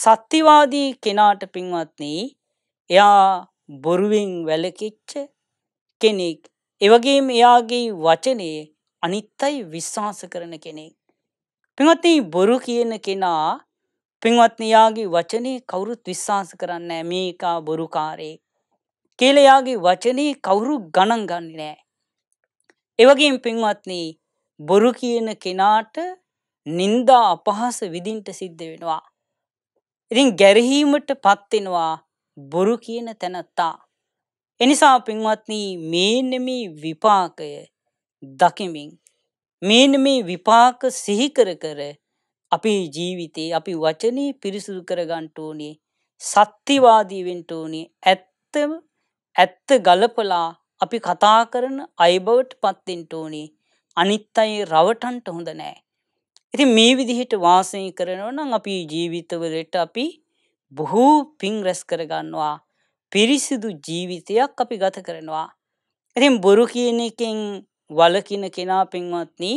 සත්‍යවාදී කෙනාට පින්වත්නී එයා බොරුවෙන් වැළකිච්ච කෙනෙක්. ඒ වගේම එයාගේ වචනේ අනිත්‍යයි විශ්වාස කරන කෙනෙක්. පින්වත්නී බොරු කියන කෙනා පින්වත්නයාගේ වචනය කවුරුත් විශ්වාස කරන්න මේකා බොරුකාරේ. කියලයාගේ වචනී කවුරු ගණන් ගන්න නෑ. එවගේම් පින්වත්නී බොරු කියන කෙනාට නින්දා අපහස විදින්ට සිද්ධ වෙනවා. ඉතින් ගැරහීමට පත්වෙනවා බොරු කියන තැනත්තා. එනිසා පින්වත්නී මේනමි විපාකය දකිමින් මේනමි විපාක සිහිකර කර අපි ජීවිතයේ අපි වචනී පිරිසුදු කරගන්ට ඕනේ සත්‍යවාදීවෙන්ට ඕනේ ඇත්තම ඇත්ත ගලපලා අපි කතා කරන අයිබවට් පත්තෙන්ට ඕනේ අනිත් අයි රවටන්ට හොඳ නෑ. ඉති මේ විදිහට වාසය කරනවනම් අපි ජීවිතවලට අපි බොහෝ පින් රැස් කරගන්නවා පිරිසිදු ජීවිතයක් අපි ගත කරනවා. එතින් බොරු කියන එකෙන් වලකින කෙනා පෙන්වත්නී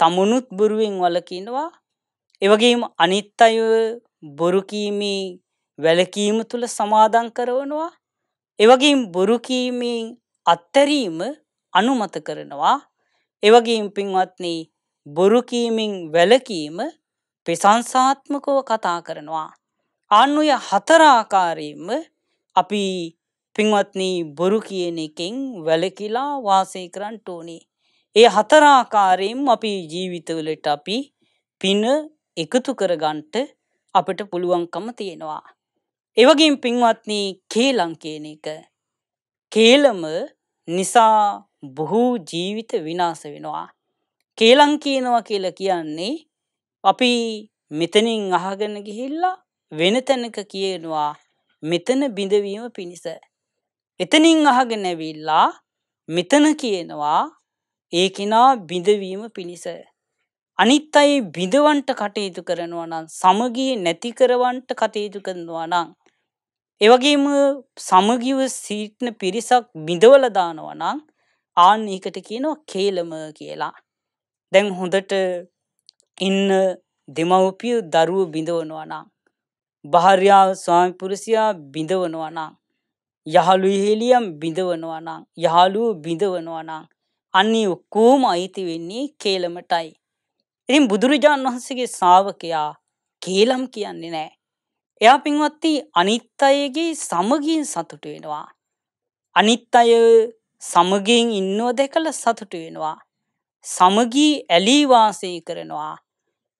තමුණුත් බොරුවෙන් වලකිනවා එවගේම අනිත් අය බොරුකීමී වැලකීම තුළ සමාදං කරවනවා එවගේම් බොරුකීමෙන් අත්තරීම අනුමත කරනවා එවගේම් පින්වත්නී බොරුකීමින් වැලකීම ප්‍රසංසාත්මකව කතා කරනවා. අන්නුය හතරාකාරීම අපි පින්වත්නී බොරු කියන එකින් වැලකිලා වාසය කරන්න ඕනේ. ඒ හතරාකාරයෙන් අපි ජීවිතවලට අපි පින එකතු කරගන්ට අපට පුළුවන්කම තියෙනවා. එවගේම් පින්වත්නී කේලං කියන එක. කේලම නිසා බොහෝ ජීවිත විනාස වෙනවා. කේලං කියනවා කියල කියන්නේ අපි මෙතනින් අහගන ගිහිල්ලා වෙන තැනක කියනවා මෙතන බිඳවීම පිණිස. එතනින් අහගෙනැවිල්ලා මෙතන කියනවා ඒකෙනා බිඳවීම පිණිස. අනිත් අයි බිඳවන්ට කටයුතු කරනවා නම් සමගිය නැතිකරවන්ට කටයුතු කරනවා නම්. එවගේම සමගිව සීට්න පිරිසක් බිඳවලදානවා නම් ආන්න ඒකට කියනවා කේලම කියලා. දැන් හොඳට ඉන්න දෙමවපිය දරුව බිඳවනවා නම්. භාර්යා ස්වාමිපුරසියා බිඳවනවා නම්. යහළු ඉහෙලියම් බිඳවනවා නම් යහළුව බිඳවනවා නම් අන්නේ ඔක්කෝම අයිති වෙන්නේ කේලමටයි. ඉතින් බුදුරජාණන් වහන්සේගේ ශාවකයා කේලම් කියන්නේ නෑ. එයා පින්වත්ති අනිත් අයගේ සමගින් සතුට වෙනවා. අනිත් අය සමගින් ඉන්නව දැකල සතුට වෙනවා. සමගී ඇලීවාසය කරනවා.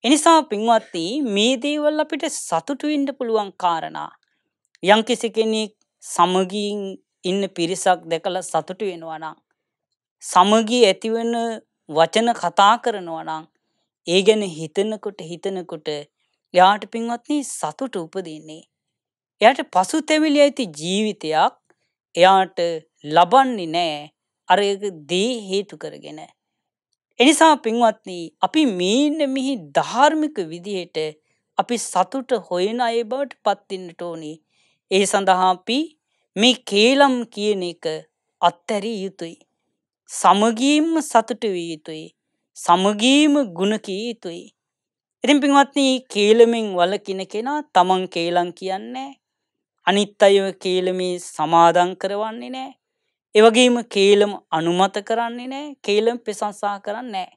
එනිසා පින්වත්ති මේ දේවල් අපිට සතුටුවෙන්ට පුළුවන් කාරණා. යංකිසි කෙනෙක් සමගීන් ඉන්න පිරිසක් දැකළ සතුටු වෙනවනම්. සමගී ඇතිවෙන වචන කතා කරනවනම් ඒ ගැන හිතනකොට හිතනකොට යාට පින්වත්නී සතුට උපදන්නේ. එයට පසු තැවිලි ඇති ජීවිතයක් එයාට ලබන්නේ නෑ අර දේ හේතු කරගෙන. එනිසා පින්වත්නී අපි මීන්න මිහි ධාර්මික විදිහයට අපි සතුට හොයන අය බවට පත්තින්නට ඕනි. ඒ සඳහාපි මේ කේලම් කියන එක අත්තැරී යුතුයි. සමගීම්ම සතුට විය යුතුයි. සමගීම ගුණකී යුතුයි. එතින් පින්වත්න කේලමින් වලකින කෙනා තමන් කේලං කියන්නේ අනිත් අයව කේලමී සමාධං කරවන්නේ නෑ එවගේම කේලම් අනුමත කරන්නේ නෑ කේලම් පෙසංසා කරන්න නෑ.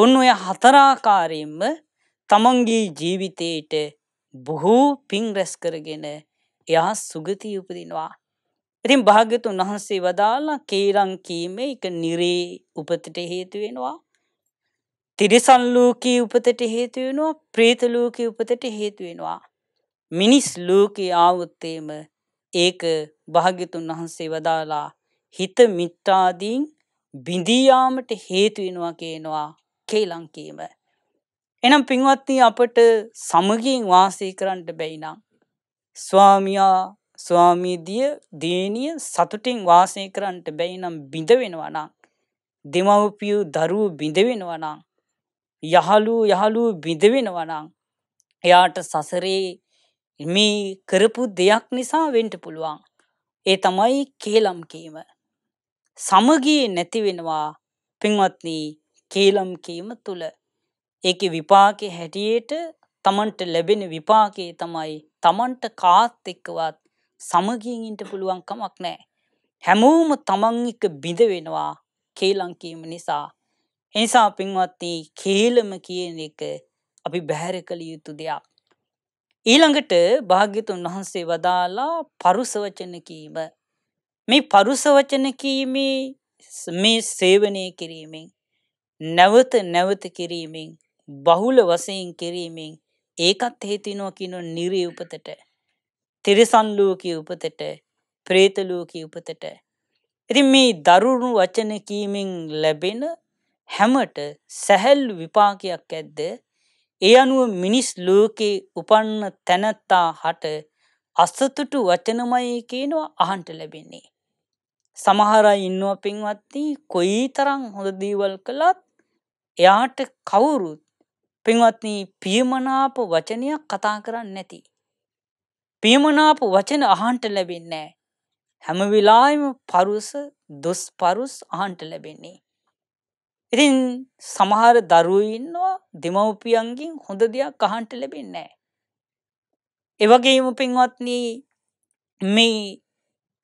ඔන්න ඔය හතරාකාරයෙන්ම තමන්ගේ ජීවිතයට බොහෝ පින් රැස් කරගෙන එයා සුගති උපදිනවා. ඉතින් භාග්‍යතුන් වහන්සේ වදාලා කේරංකීම එක නිරේ උපතට හේතුවෙනවා. තිරිසන් ලෝකී උපතට හේතුවෙනවා ප්‍රේත ලෝකී උපතට හේතුවෙනවා. මිනිස් ලෝකී ආවුත්තේම ඒක භාග්‍යතුන් වහන්සේ වදාලා හිත මිත්‍රාදීන් බිඳියයාමට හේතුවෙනවා කියනවා කේලංකීම. එනම් පින්වත්ති අපට සමගින් වාසය කරන්නට බැයිනම්. ස්වාමයා ස්වාමීදිය දේනිය සතුටින් වාසය කරන්නට බැයිනම් බිඳවෙනවනම්. දෙමවපියූ දරුව බිඳවෙනවනම්. යහළු යහළු බිඳවෙනවනං එයාට සසරේ මේ කරපු දෙයක් නිසා වෙන්ට පුළුවන් ඒ තමයි කේලම් කීම සමගිය නැතිවෙනවා පින්වත්නී කේලම් කීම තුළ ඒක විපාකෙ හැටියට තමන්ට ලැබෙන විපාකයේ තමයි තමන්ට කාත් එක්කවත් සමගියන්ට පුළුවන් කමක් නෑ හැමෝම තමන් එක බිඳ වෙනවා කේලංකීම නිසා එනිසා පින්වත්තිී කේලම කියන එක අපි බැහැර කළ යුතු දෙයක්. ඊළඟට භාග්‍යතුන් වහන්සේ වදාලා පරුසවචන කීම මේ පරුසවචන කීමේ මේ සේවනය කිරීමෙන් නැවත නැවත කිරීමෙන් බහුල වසයෙන් කිරීමෙන් ඒකත් හේතිනෝ කිනො නිරී උපතට තිරිසන්ලූකී උපතට ප්‍රේතලූකී උපතට. ඉතින් මේ දරුණු වචන කීමෙන් ලැබෙන හැමට සැහැල්ලු විපාකයක් ඇද්ද ඒ අනුව මිනිස් ලෝකේ උපන්න තැනැත්තා හට අස්සතුටු වචනමයි කියනවා අහන්ට ලැබෙන්නේ. සමහරයි ඉන්නුව පින්වත්තිී කොයි තරං හොඳ දීවල් කළත් එයාට කවුරුත් පින්වත්නී පියමනාප වචනයක් කතා කරන්න නැති. පියමනාප වචන අහන්ට ලැබෙන්නෑ. හැම විලායම පරුස දොස් පරුස් අහන්ට ලැබෙන්නේ. ඉතින් සමහර දරුවඉන්නවා දෙමවපියන්ගින් හොඳ දෙයක් අහන්ට ලැබෙන්නෑ. එවගේම පෙන්වත්නී මේ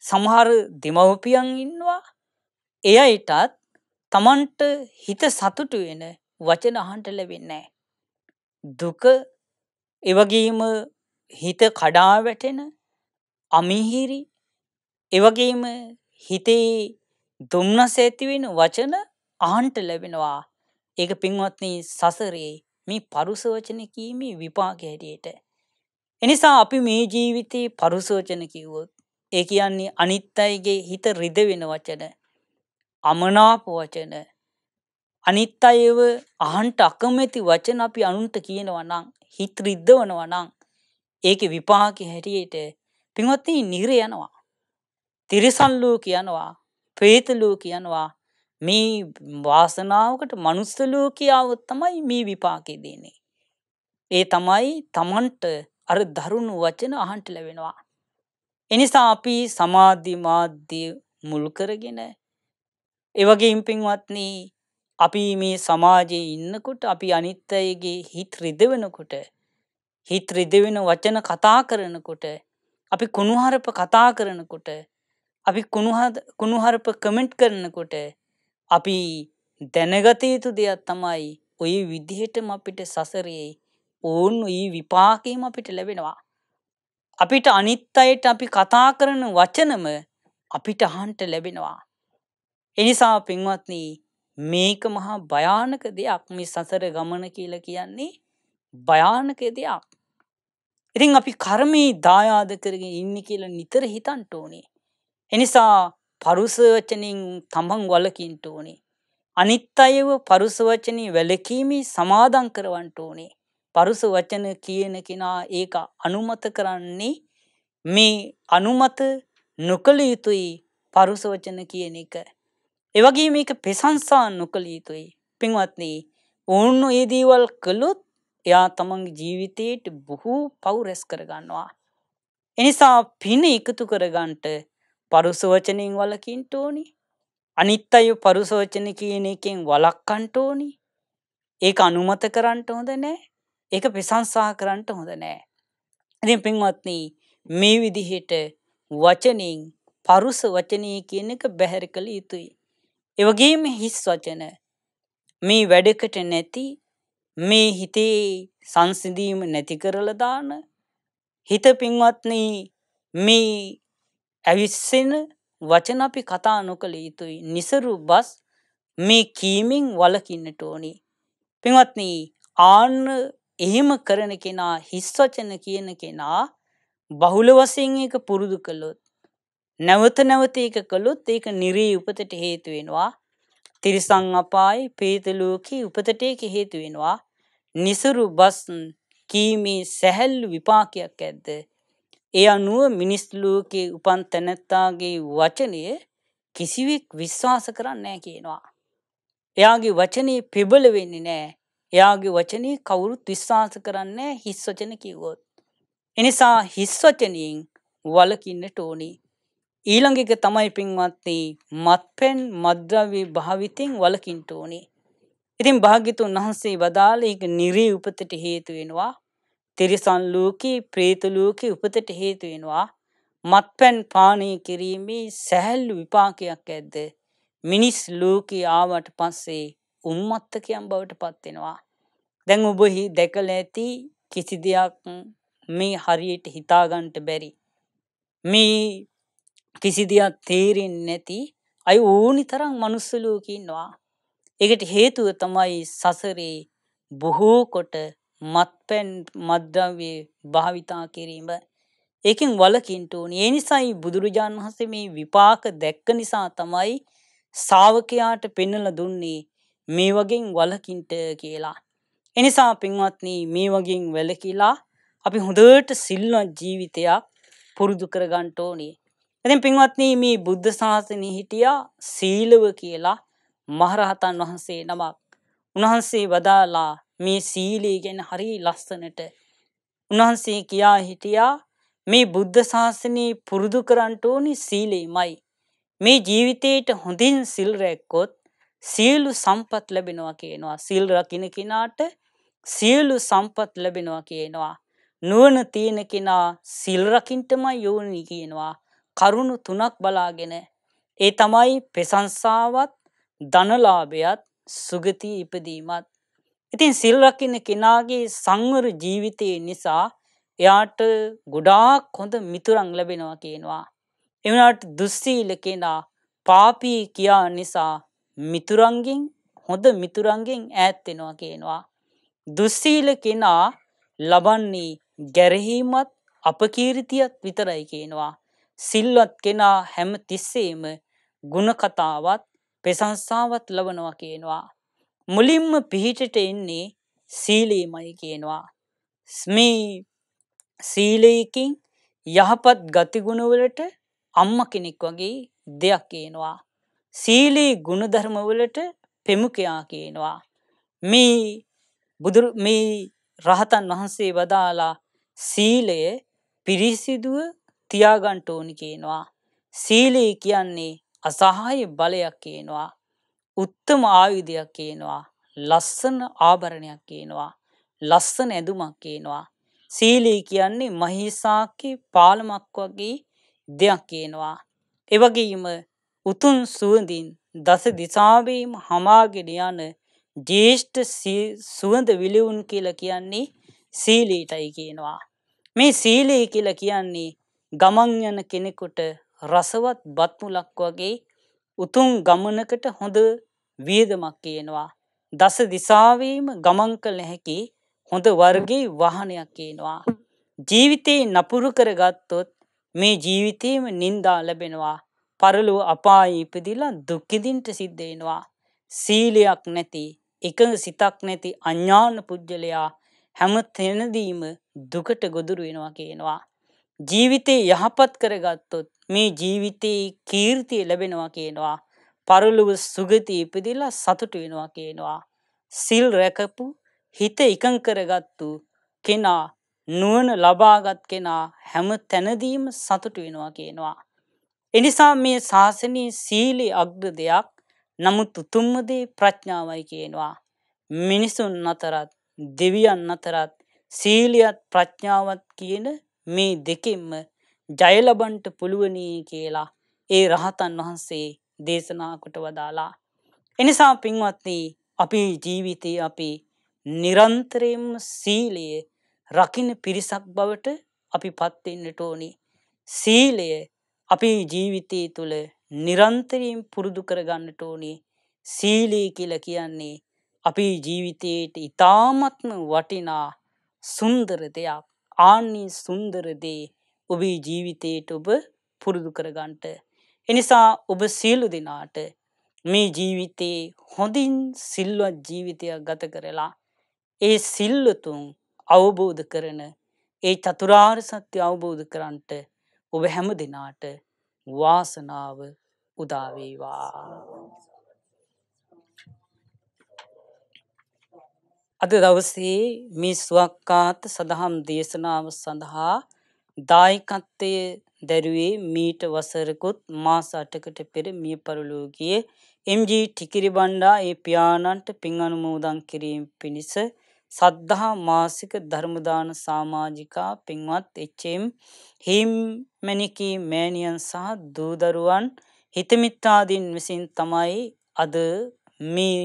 සමහර දෙමවපියන් ඉන්නවා එය අයටත් තමන්ට හිත සතුටු වෙන වචන අහන්ට ලැබෙන්නෑ. දුක එවගේම හිත කඩා වැටෙන අමිහිරි එවගේම හිතේ දුම්නස ඇතිවෙන වචන ආහන්ට ලැබෙනවා ඒක පින්වත්නි සසරේ මේ පරුසෝචන කීමේ විපාක හැටියට එනිසා අපි මේ ජීවිතේ පරුසෝචන කිව්වොත් ඒ කියන්නේ අනිත් අයගේ හිත රිදවෙන වචන අමනාප වචන අනිත් අයව අහන්ට අකමැති වචන අපි අනුන්ට කියනවා නම් හිත රිද්දවනවා නම් ඒකේ විපාක හැටියට පින්වත්නි නිර යනවා තිරිසන් ලෝක යනවා ප්‍රේත ලෝක යනවා මේ වාසනාවකට මනුස්සලෝකියාව තමයි මේ විපාකේ දේනේ. ඒ තමයි තමන්ට අර දරුණු වචන අහන්ට ලැබෙනවා. එනිසා අපි සමාධි මාධ්‍ය මුල් කරගෙන එවගේ ඉම්පින්වත්නී අපි මේ සමාජයේ ඉන්නකොට අපි අනිත්තයගේ හිත් රිදවෙනකොට හිත් රිදවෙන වචන කතා කරනකොට අපි කුණුහරප කතා කරනකොට අපි කුණුහරප කමෙන්ට් කරනකොට අපි දැනගත යුතු දෙයක් තමයි ඔය විදිහටම අපිට සසරයේ ඔවුන් ඒ විපාකීම අපිට ලැබෙනවා. අපිට අනිත් අයට අපි කතා කරන වචනම අපිට අහන්ට ලැබෙනවා. එනිසා පින්වත්නී මේක මහා භයානක දෙයක් මේ සසර ගමන කියල කියන්නේ භයානක දෙයක්. ඉතින් අපි කර්මී දායාද කරගෙන ඉන්න කියලා නිතර හිතන්ට ඕනේ. එනිසා පරුසවචනින් තමන් වලකින්ට ඕනේ. අනිත් අයව පරුසවචනී වැලකීමි සමාදං කරවන්ට ඕනේ. පරුස වචන කියන කෙනා ඒක අනුමත කරන්නේ මේ අනුමත නොකළ යුතුයි පරුස වචන කියන එක. එවගේ මේක පෙසංසා නොකළ යුතුයි. පින්වත්නේ ඔවුන්නු ඒ දේවල් කළොත් එයා තමන්ගේ ජීවිතයට බොහෝ පවුරැස් කරගන්නවා. එනිසා පින එකතු කරගන්ට පරුසෝචනයෙන් වලකින්ට ඕනි අනිත් අයු පරුසෝචන කියන එකෙන් වලක්කන්ට ඕනි ඒක අනුමත කරන්නට හොඳ නෑ ඒක ප්‍රසංසා කරන්නට හොඳ නෑ ඇති පින්වත්නී මේ විදිහට වචනින් පරුස වචනය කියන එක බැහැර කළ යුතුයි. එවගේම හිස් වචන මේ වැඩකට නැති මේ හිතේ සංසිඳීම නැති කරලදාන හිත පින්වත්නී මේ ඇවිස්සෙන වචන අපි කතා නොකළ යුතුයි නිසරු බස් මේ කීමින් වලකින්නට ඕනි. පින්වත්න ආන්න එහෙම කරන කෙනා හිස්වචන කියන කෙනා බහුල වසයෙන් එක පුරුදු කළොත්. නැවත නැවත එක කළොත් ඒක නිරී උපතට හේතුවෙනවා තිරිසං අපායි පේතලෝකී උපතටයක හේතුවෙනවා නිසරු බස් කීමේ සැහැල්ලු විපාකයක් ඇද්ද ඒ අනුව මිනිස්ලෝකේ උපන් තැනැත්තාගේ වචනය කිසිවෙක් විශ්වාස කරන්නෑ කියනවා. එයාගේ වචනය පෙබල වෙන්නේ නෑ එයාගේ වචනය කවුරුත් විශ්වාස කරන්න හිස්වචන කිවොත්. එනිසා හිස්වචනයෙන් වලකින්න ටෝනි. ඊළඟක තමයි පින්වත්න්නේ මත් පැන් මද්‍රවී භාවිතයෙන් වලකින්ට ඕනේ. ඉතින් භාගිතුන් වහන්සේ වදාළ එක නිරී උපතට හේතුවෙනවා තිරිසන් ලෝකී ප්‍රේත ලෝකී උපතට හේතු වෙනවා මත්පැන් පානය කිරීමේ සැහැල්ලු විපාකයක් ඇද්ද මිනිස් ලෝකී ආවට පස්සේ උම්මත්තකයන් බවට පත්වෙනවා දැන් ඔබහි දැකල ඇති කිසි දෙයක් මේ හරියට හිතාගන්ට බැරි මේ කිසි දෙයක් තේරෙන් නැති අය ඕනි තරම් මනුස්සලෝකන්නවා එකට හේතුව තමයි සසරේ බොහෝකොට මත්පැන් මද්දවේ භාවිතා කිරීම ඒකෙන් වලකින්ටඕන ඒ නිසයි බුදුරජාණන් වහසේ මේ විපාක දැක්ක නිසා තමයි සාාවකයාට පෙන්නල දුන්නේ මේ වගෙන් වලකින්ට කියලා. එනිසා පින්වත්නී මේ වගින් වැලකිලා අපි හොඳට සිල්ලුවත් ජීවිතයක් පුරුදු කරගන්ට ඕනේ. ඇතින් පින්වත්නී මේ බුද්ධ ශාසනය හිටියා සීලව කියලා මහරහතන් වහන්සේ නමක්. උන්වහන්සේ වදාලා මේ සීලේ ගැන හරි ලස්සනට උන්වහන්සේ කියා හිටියා මේ බුද්ධ ශාසනයේ පුරුදු කරන්ට ඕනි සීලේමයි. මේ ජීවිතයට හොඳින් සිල් රැක්කොත් සියලු සම්පත් ලැබෙනවා කියනවා. සිල් රකින්න කෙනාට සියලු සම්පත් ලැබෙනවා කියනවා. නුවණ තියෙන කෙනා සිල් රකින්ටමයි යෝනි කියනවා. කරුණු තුනක් බලාගෙන ඒ තමයි ප්‍රශංසාවත් ධනලාභයත් සුගති ඉපදීමත් ඉතින් සිල්රකින්න කෙනාගේ සංවර ජීවිතය නිසා එයාට ගොඩාක් හොඳ මිතුරං ලැබෙනවා කියනවා. එවනාට දුස්සීල කෙනා පාපී කියා නිසා මිතුරංගින් හොඳ මිතුරංගෙන් ඈත්වෙනවා කියනවා. දුස්සීල කෙනා ලබන්නේ ගැරහීමත් අපකීරිතියත් විතරයි කියනවා. සිල්වත් කෙනා හැම තිස්සේම ගුණකතාවත් ප්‍රසංසාවත් ලබනවා කියනවා. මුලින්ම පිහිටට එන්නේ සීලීමයි කියනවා. ස්මී සීලයකින් යහපත් ගතිගුණවලට අම්ම කෙනෙක් වගේ දෙයක් කියනවා. සීලී ගුණධර්මවලට පෙමුකයා කියනවා. මේ බුදුර මේ රහතන් වහන්සේ වදාලා සීලය පිරිසිදුව තියාගන්ට ඕනි කියනවා. සීලයේ කියන්නේ අසාහාය බලයක් කියනවා. උත්තම ආයුධයක් කියනවා. ලස්සන ආභරණයක් කියනවා. ලස්සන ඇඳුමක් කියනවා. සීලී කියන්නේ මහිසාකි පාලමක් වගේ දෙයක් කියනවා. එවගේම උතුන් සුවඳින් දස දිසාවීම හමාගෙන යන ජේෂ්ඨ සුවඳ විලිවුන් කියල කියන්නේ සීලීටයි කියනවා. මේ සීලී කියල කියන්නේ ගමන් යන කෙනෙකුට රසවත් බත්මුලක් වගේ උතුම් ගමනකට හොඳ වියදමක් කියනවා. දස දිසාවීම ගමන් කළ හැකි හොඳ වර්ගේ වහනයක් කියනවා. ජීවිතයේ නපුරු කරගත්තොත් මේ ජීවිතයම නින්දා ලැබෙනවා. පරලුව අපායීපදිලා දුක්කිදින්ට සිද්ධේෙනවා. සීලයක් නැති එකඟ සිතක් නැති අඥ්ඥාන පුද්ගලයා හැම තෙනදීම දුකට ගොදුරු වෙනවා කියනවා. ජීවිතේ යහපත් කරගත්තොත් මේ ජීවිතයේ කීර්තිය ලැබෙනවා කියනවා. පරලුව සුගති ඉපදිලා සතුට වෙනවා කියනවා. සිල් රැකපු හිත එකං කරගත්තු කෙනා නුවන ලබාගත් කෙනා හැම තැනදීම සතුට වෙනවා කියනවා. එනිසා මේ ශාසනී සීලි අග්‍ර දෙයක් නමුත් උතුම්මදේ ප්‍රඥාවයි කියනවා. මිනිසුන් අතරත් දෙවියන් අතරත් සීලියත් ප්‍රඥාවත් කියන මේ දෙකෙන්ම ජයලබන්ට පුළුවනී කියලා ඒ රහතන් වහන්සේ දේශනාකොට වදාලා. එනිසා පින්වත්න්නේ අපි ජීවිතය අපි නිරන්තරයම සීලයේ රකින පිරිසක් බවට අපි පත්වෙන්නට ඕනි. සීලය අපි ජීවිතය තුළ නිරන්තරයෙන් පුරුදු කරගන්නට ඕනි සීලී කියල කියන්නේ අපි ජීවිතයට ඉතාමත්ම වටිනා සුන්දර දෙයක්. ආන්නේ සුන්දරදේ ඔබේ ජීවිතයට ඔබ පුරුදු කරගන්ට. එනිසා ඔබ සියලු දෙනාට මේ ජීවිතයේ හොඳින් සිල්වත් ජීවිතයක් ගත කරලා ඒ සිල්ලතුන් අවබෝධ කරන ඒ චතුරාර් සත්‍ය අවබෝධ කරන්ට ඔබ හැම දෙනාට වාසනාව උදාවේවා. අද දවසේ මේ ස්වක්කාත සඳහම් දේශනාව සඳහා දායිකත්වය දැරුවේ මීට වසරකුත් මාස අටකට පෙර මිය පරලෝගිය MG ටිකිරි බණ්ඩා ඒ පියාණන්ට පින් අනුමෝදන් කිරීම පිණිස සද්ධහා මාසික ධර්මදාන සාමාජිකා පින්වත් එච්චම් හිම්මැනිකී මෑනියන් සහ දූදරුවන් හිතමිත්තාදීන් විසින් තමයි අද මේ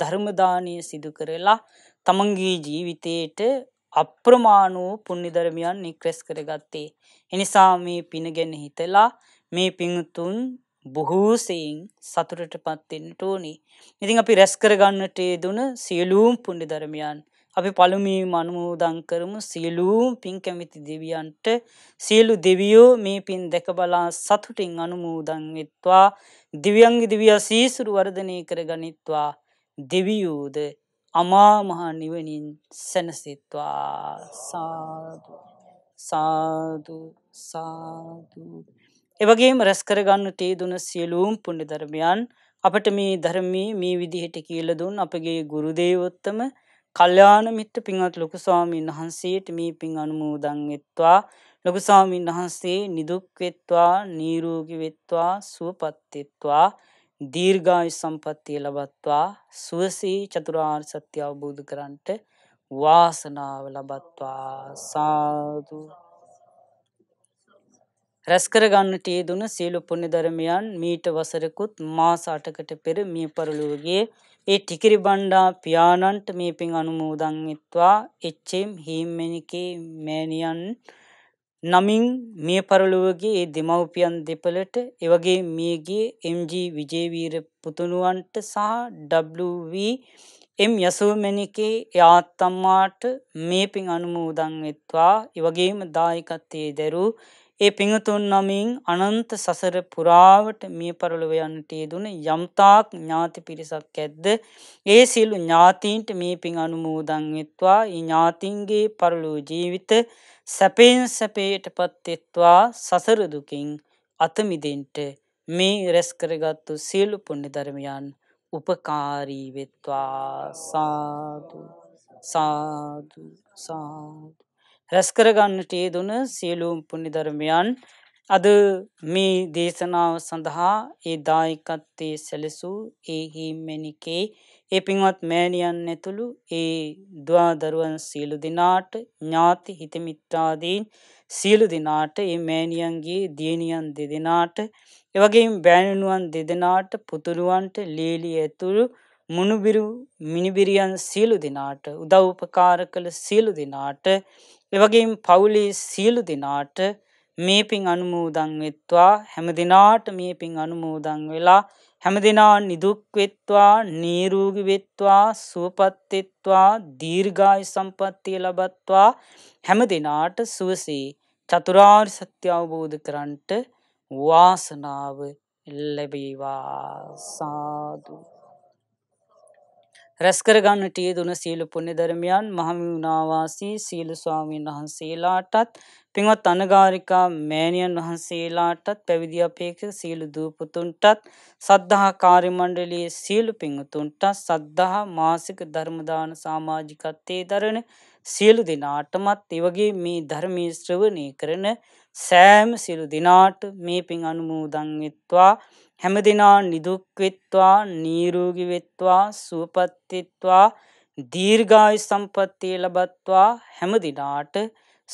ධර්මදානය සිදු කරලා තමන්ගේ ජීවිතයට අප්‍රමාණ වූ පුණ්‍ය ධර්මයන් නික්‍රස් කරගත්තේ. එනිසා මේ පින ගැන හිතලා මේ පින්තුන් බොහෝ සෙයින් සතුටටපත් වෙන්න ඕනේ. ඉතින් අපි රැස් කරගන්නට යෙදුන සියලුම පුණ්‍ය ධර්මයන් අපි පළමුවෙන්ම අනුමෝදන් කරමු සියලුම පින් කැමති දෙවියන්ට සියලු දෙවියෝ මේ පින් දැක බලා සතුටින් අනුමෝදන් වෙත්වා දිව්‍යංග දිව්‍ය ආශීසුර වර්ධනය කරගනිත්වා දෙවියෝද අමාමහා නිවනින් සැනසිත්වා සාදු සාදු සාදු එවගේම රැස්කරගන්න ටේදුන සියලූම් පුුණි ධර්මයන් අපට මේ ධර්මී මේ විදිහට කියල දුන් අපගේ ගුරුදේවොත්තම කල්්‍යාන මිත්‍ර පින්වත් ලොකුස්වාමීන් වහන්සේට මේ පින් අනුමූදංවෙත්වා ලොකුස්වාමීන් වහන්සේ නිදුක්වෙත්වා නීරූගිවෙත්වා සුවපත්තිත්වා දීර්ඝායු සම්පත්තිය ලබත්වා සුවසේ චතුරාර්ය සත්‍ය අවබෝධ කරන්ට වාසනාව ලබත්වා සාදු රැස්කර ගන්නට යෙදුන සියලු පුණ්‍ය ධර්මයන් මීට වසරකුත් මාස 8කට පෙර මිය පරලොවගේ ඒ ටිකිරි බණ්ඩා පියාණන්ට මේ පින් අනුමෝදන් වෙත්වා එච්.එම්. හීම්මෙනිකේ මෑණියන් නමින් මිය පරලුවගේ දෙමව්පියන් දෙපළට එවගේ මියගේ MG විජේවීර පුතුණුවන්ට සහ WVම් යසුමැනිකේ යාත්තම්මාට මේ පින් අනුමූදන් වෙත්වා එවගේම දායකත්තේ දැරු ඒ පිඟතුන් නමින් අනන්ත සසර පුරාවට මිය පරලොව යන්නට යෙදුන යම්තාක් ඥාති පිරිසක් ඇද්ද ඒ සියලු ඥාතීන්ට මේ පින් අනුමෝදන් වෙත්වා ඊ ඥාතින්ගේ පරලෝ ජීවිත සැපෙන් සැපයට පත්වෙත්වා සසර දුකින් අත මිදෙන්ට මේ රැස් කරගත්තු සියලු පුණ්‍ය ධර්මයන් උපකාරී වෙත්වා සාදු සාදු සාදු රැස්කරගන්නට ඒදුන සියලූම් පුුණි ධර්මයන් අද මේ දේශනාව සඳහා ඒ දායකත්තේ සැලසූ ඒ හිමැනිකේ ඒ පින්වත් මෑණියන් ඇතුළු ඒ දවා දරුවන් සියලු දෙනාට ඥාති හිතමිත්‍රාදීන් සියලු දෙනාට ඒ මෑණියන්ගේ දියණියන් දෙදෙනාට එවගේ බෑණුවන් දෙදෙනාට පුතුරුවන්ට ලේලි ඇතුළු මුණුබිරු මිනිබිරියන් සියලු දෙනාට උදව්පකාර කළ සියලු දෙනාට එවගේ පවුලේ සියලු දෙනාට මේ පින් අනුමූදං වෙත්වා හැම දෙනාට මේ පින් අනුමූදං වෙලා හැම දෙනා නිදුක්වෙත්වා නීරූගි වෙත්වා සුවපත්තෙත්වා දීර්ගායි සම්පත්තිය ලබත්වා හැම දෙනාට සුවසේ චතුරාර් සත්‍ය අවබෝධ කරන්ට වාසනාව ලැබීවා සාදුු රැස්කරගන්නට යෙදුන සීල පුුණෙ ධර්මයන් මහමිුණාවාසී සීල ස්වාමීන් වහන්සේලාටත් පින්වත් අනගාරිකා මෑණියන් වහන්සේලාටත් පැවිදි අපේක්ෂ සීල දූපතුන්ටත් සද්ධහා කාරිමණ්ඩලයේ සීලු පිංහතුන්ටත් සද්ධහා මාසික ධර්මදාන සාමාජිකත්තේ දරන සියලු දෙනාටමත් එවගේ මේ ධර්මීශ්‍රවනය කරන සෑම සිලු දිනාට මේ පින් අනුමූදංවිත්වා හැම දෙනා නිදුක්වෙත්වා නීරූගිවෙත්වා සුවපත්තිත්වා දීර්ගාය සම්පත්තිය ලබත්වා හැම දිනාට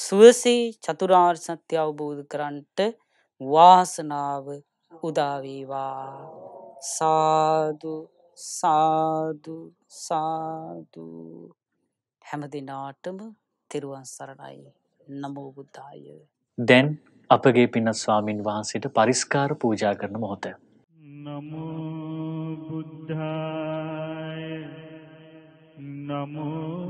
සුවසේ චතුරාර් සත්‍ය අවබෝධ කරන්ට වාසනාව උදාවේවා සාදු සාදු සාදු හැම දෙනාටම තෙරුවන් සරණයි නමෝබුද්ධාය දැන් අපගේ පින්නස් ස්වාමින් වහන්සේට පරිස්කාර පූජා කරන මොහොත. නමෝ බුද්ධාය නමෝ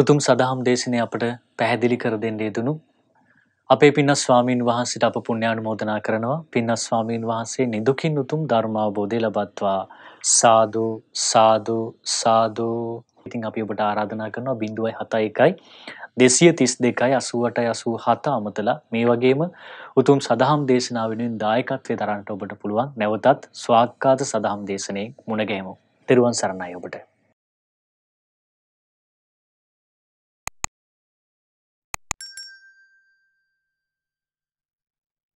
උතුම් සදහම් දේශනය අපට පැහැදිලි කර දෙන්න යෙදුණු අපේ පින්නස් ස්වාමීන් වහන්සේට අප පුණ්‍යානුමෝදනා කරනවා පින්නස් ස්වාමීන් වහන්සේ නිදුකින් උතුම් ධර්ම අවබෝධය ලබත්වා සාදු සාදු සාදු ඉතින් අපි ඔබට ආරාධනා කරනවා 0.71යි 232යි 88යි 87 අමතලා මේ වගේම උතුම් සදහම් දේශනාව වෙනුවෙන් දායකත්වයේ දරන්නට ඔබට පුළුවන් නැවතත් ස්වාක්කාත සදහම් දේශනේ මුණගැහෙමු. තෙරුවන් සරණයි ඔබට.